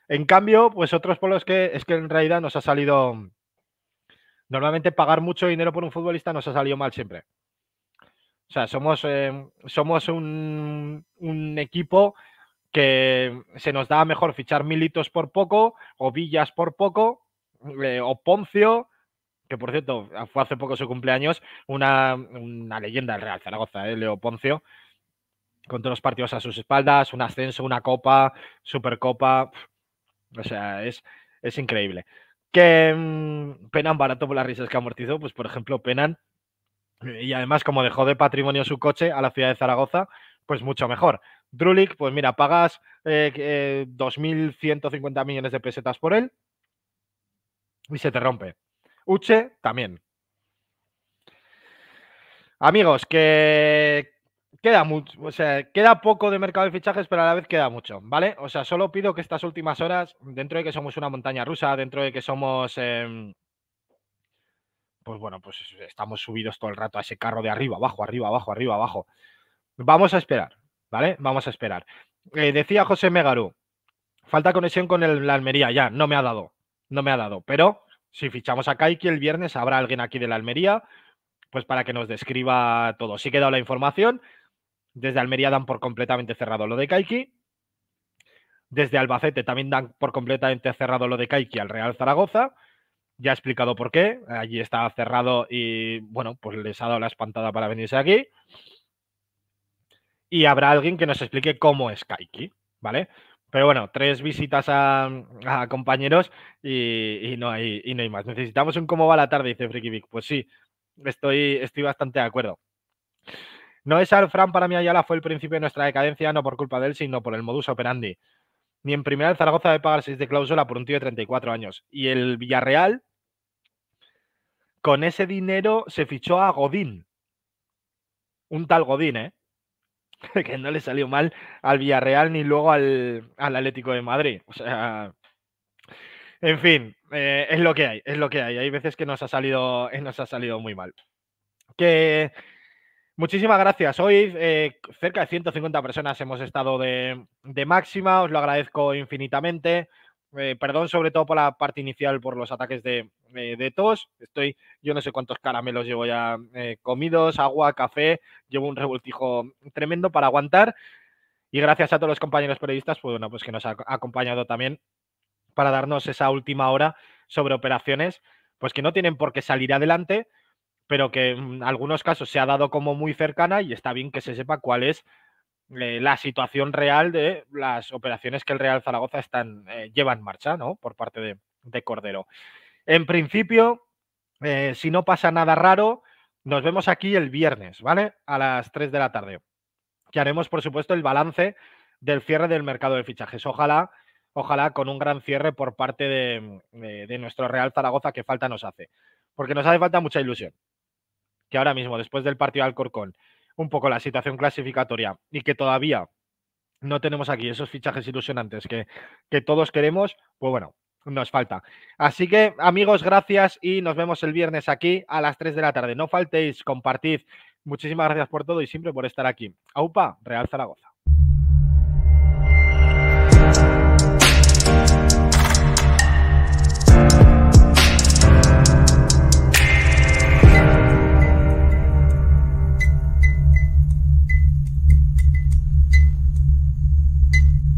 En cambio, pues otros por los que es que en realidad nos ha salido. Mm, normalmente pagar mucho dinero por un futbolista nos ha salido mal siempre. O sea, somos, em, somos un, equipo que se nos da mejor fichar Militos por poco, o Villas por poco, eh, o Poncio, que por cierto, fue hace poco su cumpleaños, una, una leyenda del Real Zaragoza, eh, Leo Poncio, con todos los partidos a sus espaldas, un ascenso, una copa, supercopa, o sea, es, es increíble. Que mm, penan barato por las risas que amortizó, pues por ejemplo, penan y además, como dejó de patrimonio su coche a la ciudad de Zaragoza, pues mucho mejor. Drulik, pues mira, pagas 2.150 eh, eh, millones de pesetas por él y se te rompe. Uche también. Amigos, que queda mucho, o sea, queda poco de mercado de fichajes, pero a la vez queda mucho, ¿vale? O sea, solo pido que estas últimas horas, dentro de que somos una montaña rusa, dentro de que somos em, pues bueno, pues estamos subidos todo el rato a ese carro de arriba, abajo, arriba, abajo, arriba, abajo. Vamos a esperar, ¿vale? Vamos a esperar. Eh, decía José Megarú, falta conexión con el, la Almería, ya, no me ha dado, no me ha dado, pero si fichamos a Kaiki el viernes, habrá alguien aquí de la Almería, pues para que nos describa todo. Sí que he la información, desde Almería dan por completamente cerrado lo de Kaiki, desde Albacete también dan por completamente cerrado lo de Kaiki al Real Zaragoza, ya ha explicado por qué. Allí está cerrado y, bueno, pues les ha dado la espantada para venirse aquí. Y habrá alguien que nos explique cómo es Kaiki, ¿vale? Pero bueno, tres visitas a, compañeros y, no hay, no hay más. Necesitamos un cómo va la tarde, dice Freaky Pues sí, estoy, estoy bastante de acuerdo. No es Alfran para mí Ayala fue el principio de nuestra decadencia, no por culpa de él, sino por el modus operandi ni en primera el Zaragoza debe pagar 6 de cláusula por un tío de 34 años. Y el Villarreal, con ese dinero, se fichó a Godín. Un tal Godín, ¿eh? que no le salió mal al Villarreal ni luego al, Atlético de Madrid. O sea, en fin, eh, es lo que hay, es lo que hay. Hay veces que nos ha salido, eh, nos ha salido muy mal. Que Muchísimas gracias. Hoy eh, cerca de 150 personas hemos estado de, máxima. Os lo agradezco infinitamente. Eh, perdón sobre todo por la parte inicial, por los ataques de, tos. Estoy, yo no sé cuántos caramelos llevo ya eh, comidos, agua, café. Llevo un revoltijo tremendo para aguantar. Y gracias a todos los compañeros periodistas, pues, pues que nos ha acompañado también para darnos esa última hora sobre operaciones, pues que no tienen por qué salir adelante, pero que en algunos casos se ha dado como muy cercana y está bien que se sepa cuál es eh, la situación real de las operaciones que el Real Zaragoza están, eh, lleva en marcha, ¿no? Por parte de, Cordero. En principio, eh, si no pasa nada raro, nos vemos aquí el viernes, ¿vale? A las 3 de la tarde. Que haremos, por supuesto, el balance del cierre del mercado de fichajes. Ojalá, ojalá con un gran cierre por parte de nuestro Real Zaragoza que falta nos hace. Porque nos hace falta mucha ilusión que ahora mismo, después del partido de Alcorcón, un poco la situación clasificatoria y que todavía no tenemos aquí esos fichajes ilusionantes que, que todos queremos, pues bueno, nos falta. Así que, amigos, gracias y nos vemos el viernes aquí a las 3 de la tarde. No faltéis, compartid. Muchísimas gracias por todo y siempre por estar aquí. AUPA, Real Zaragoza.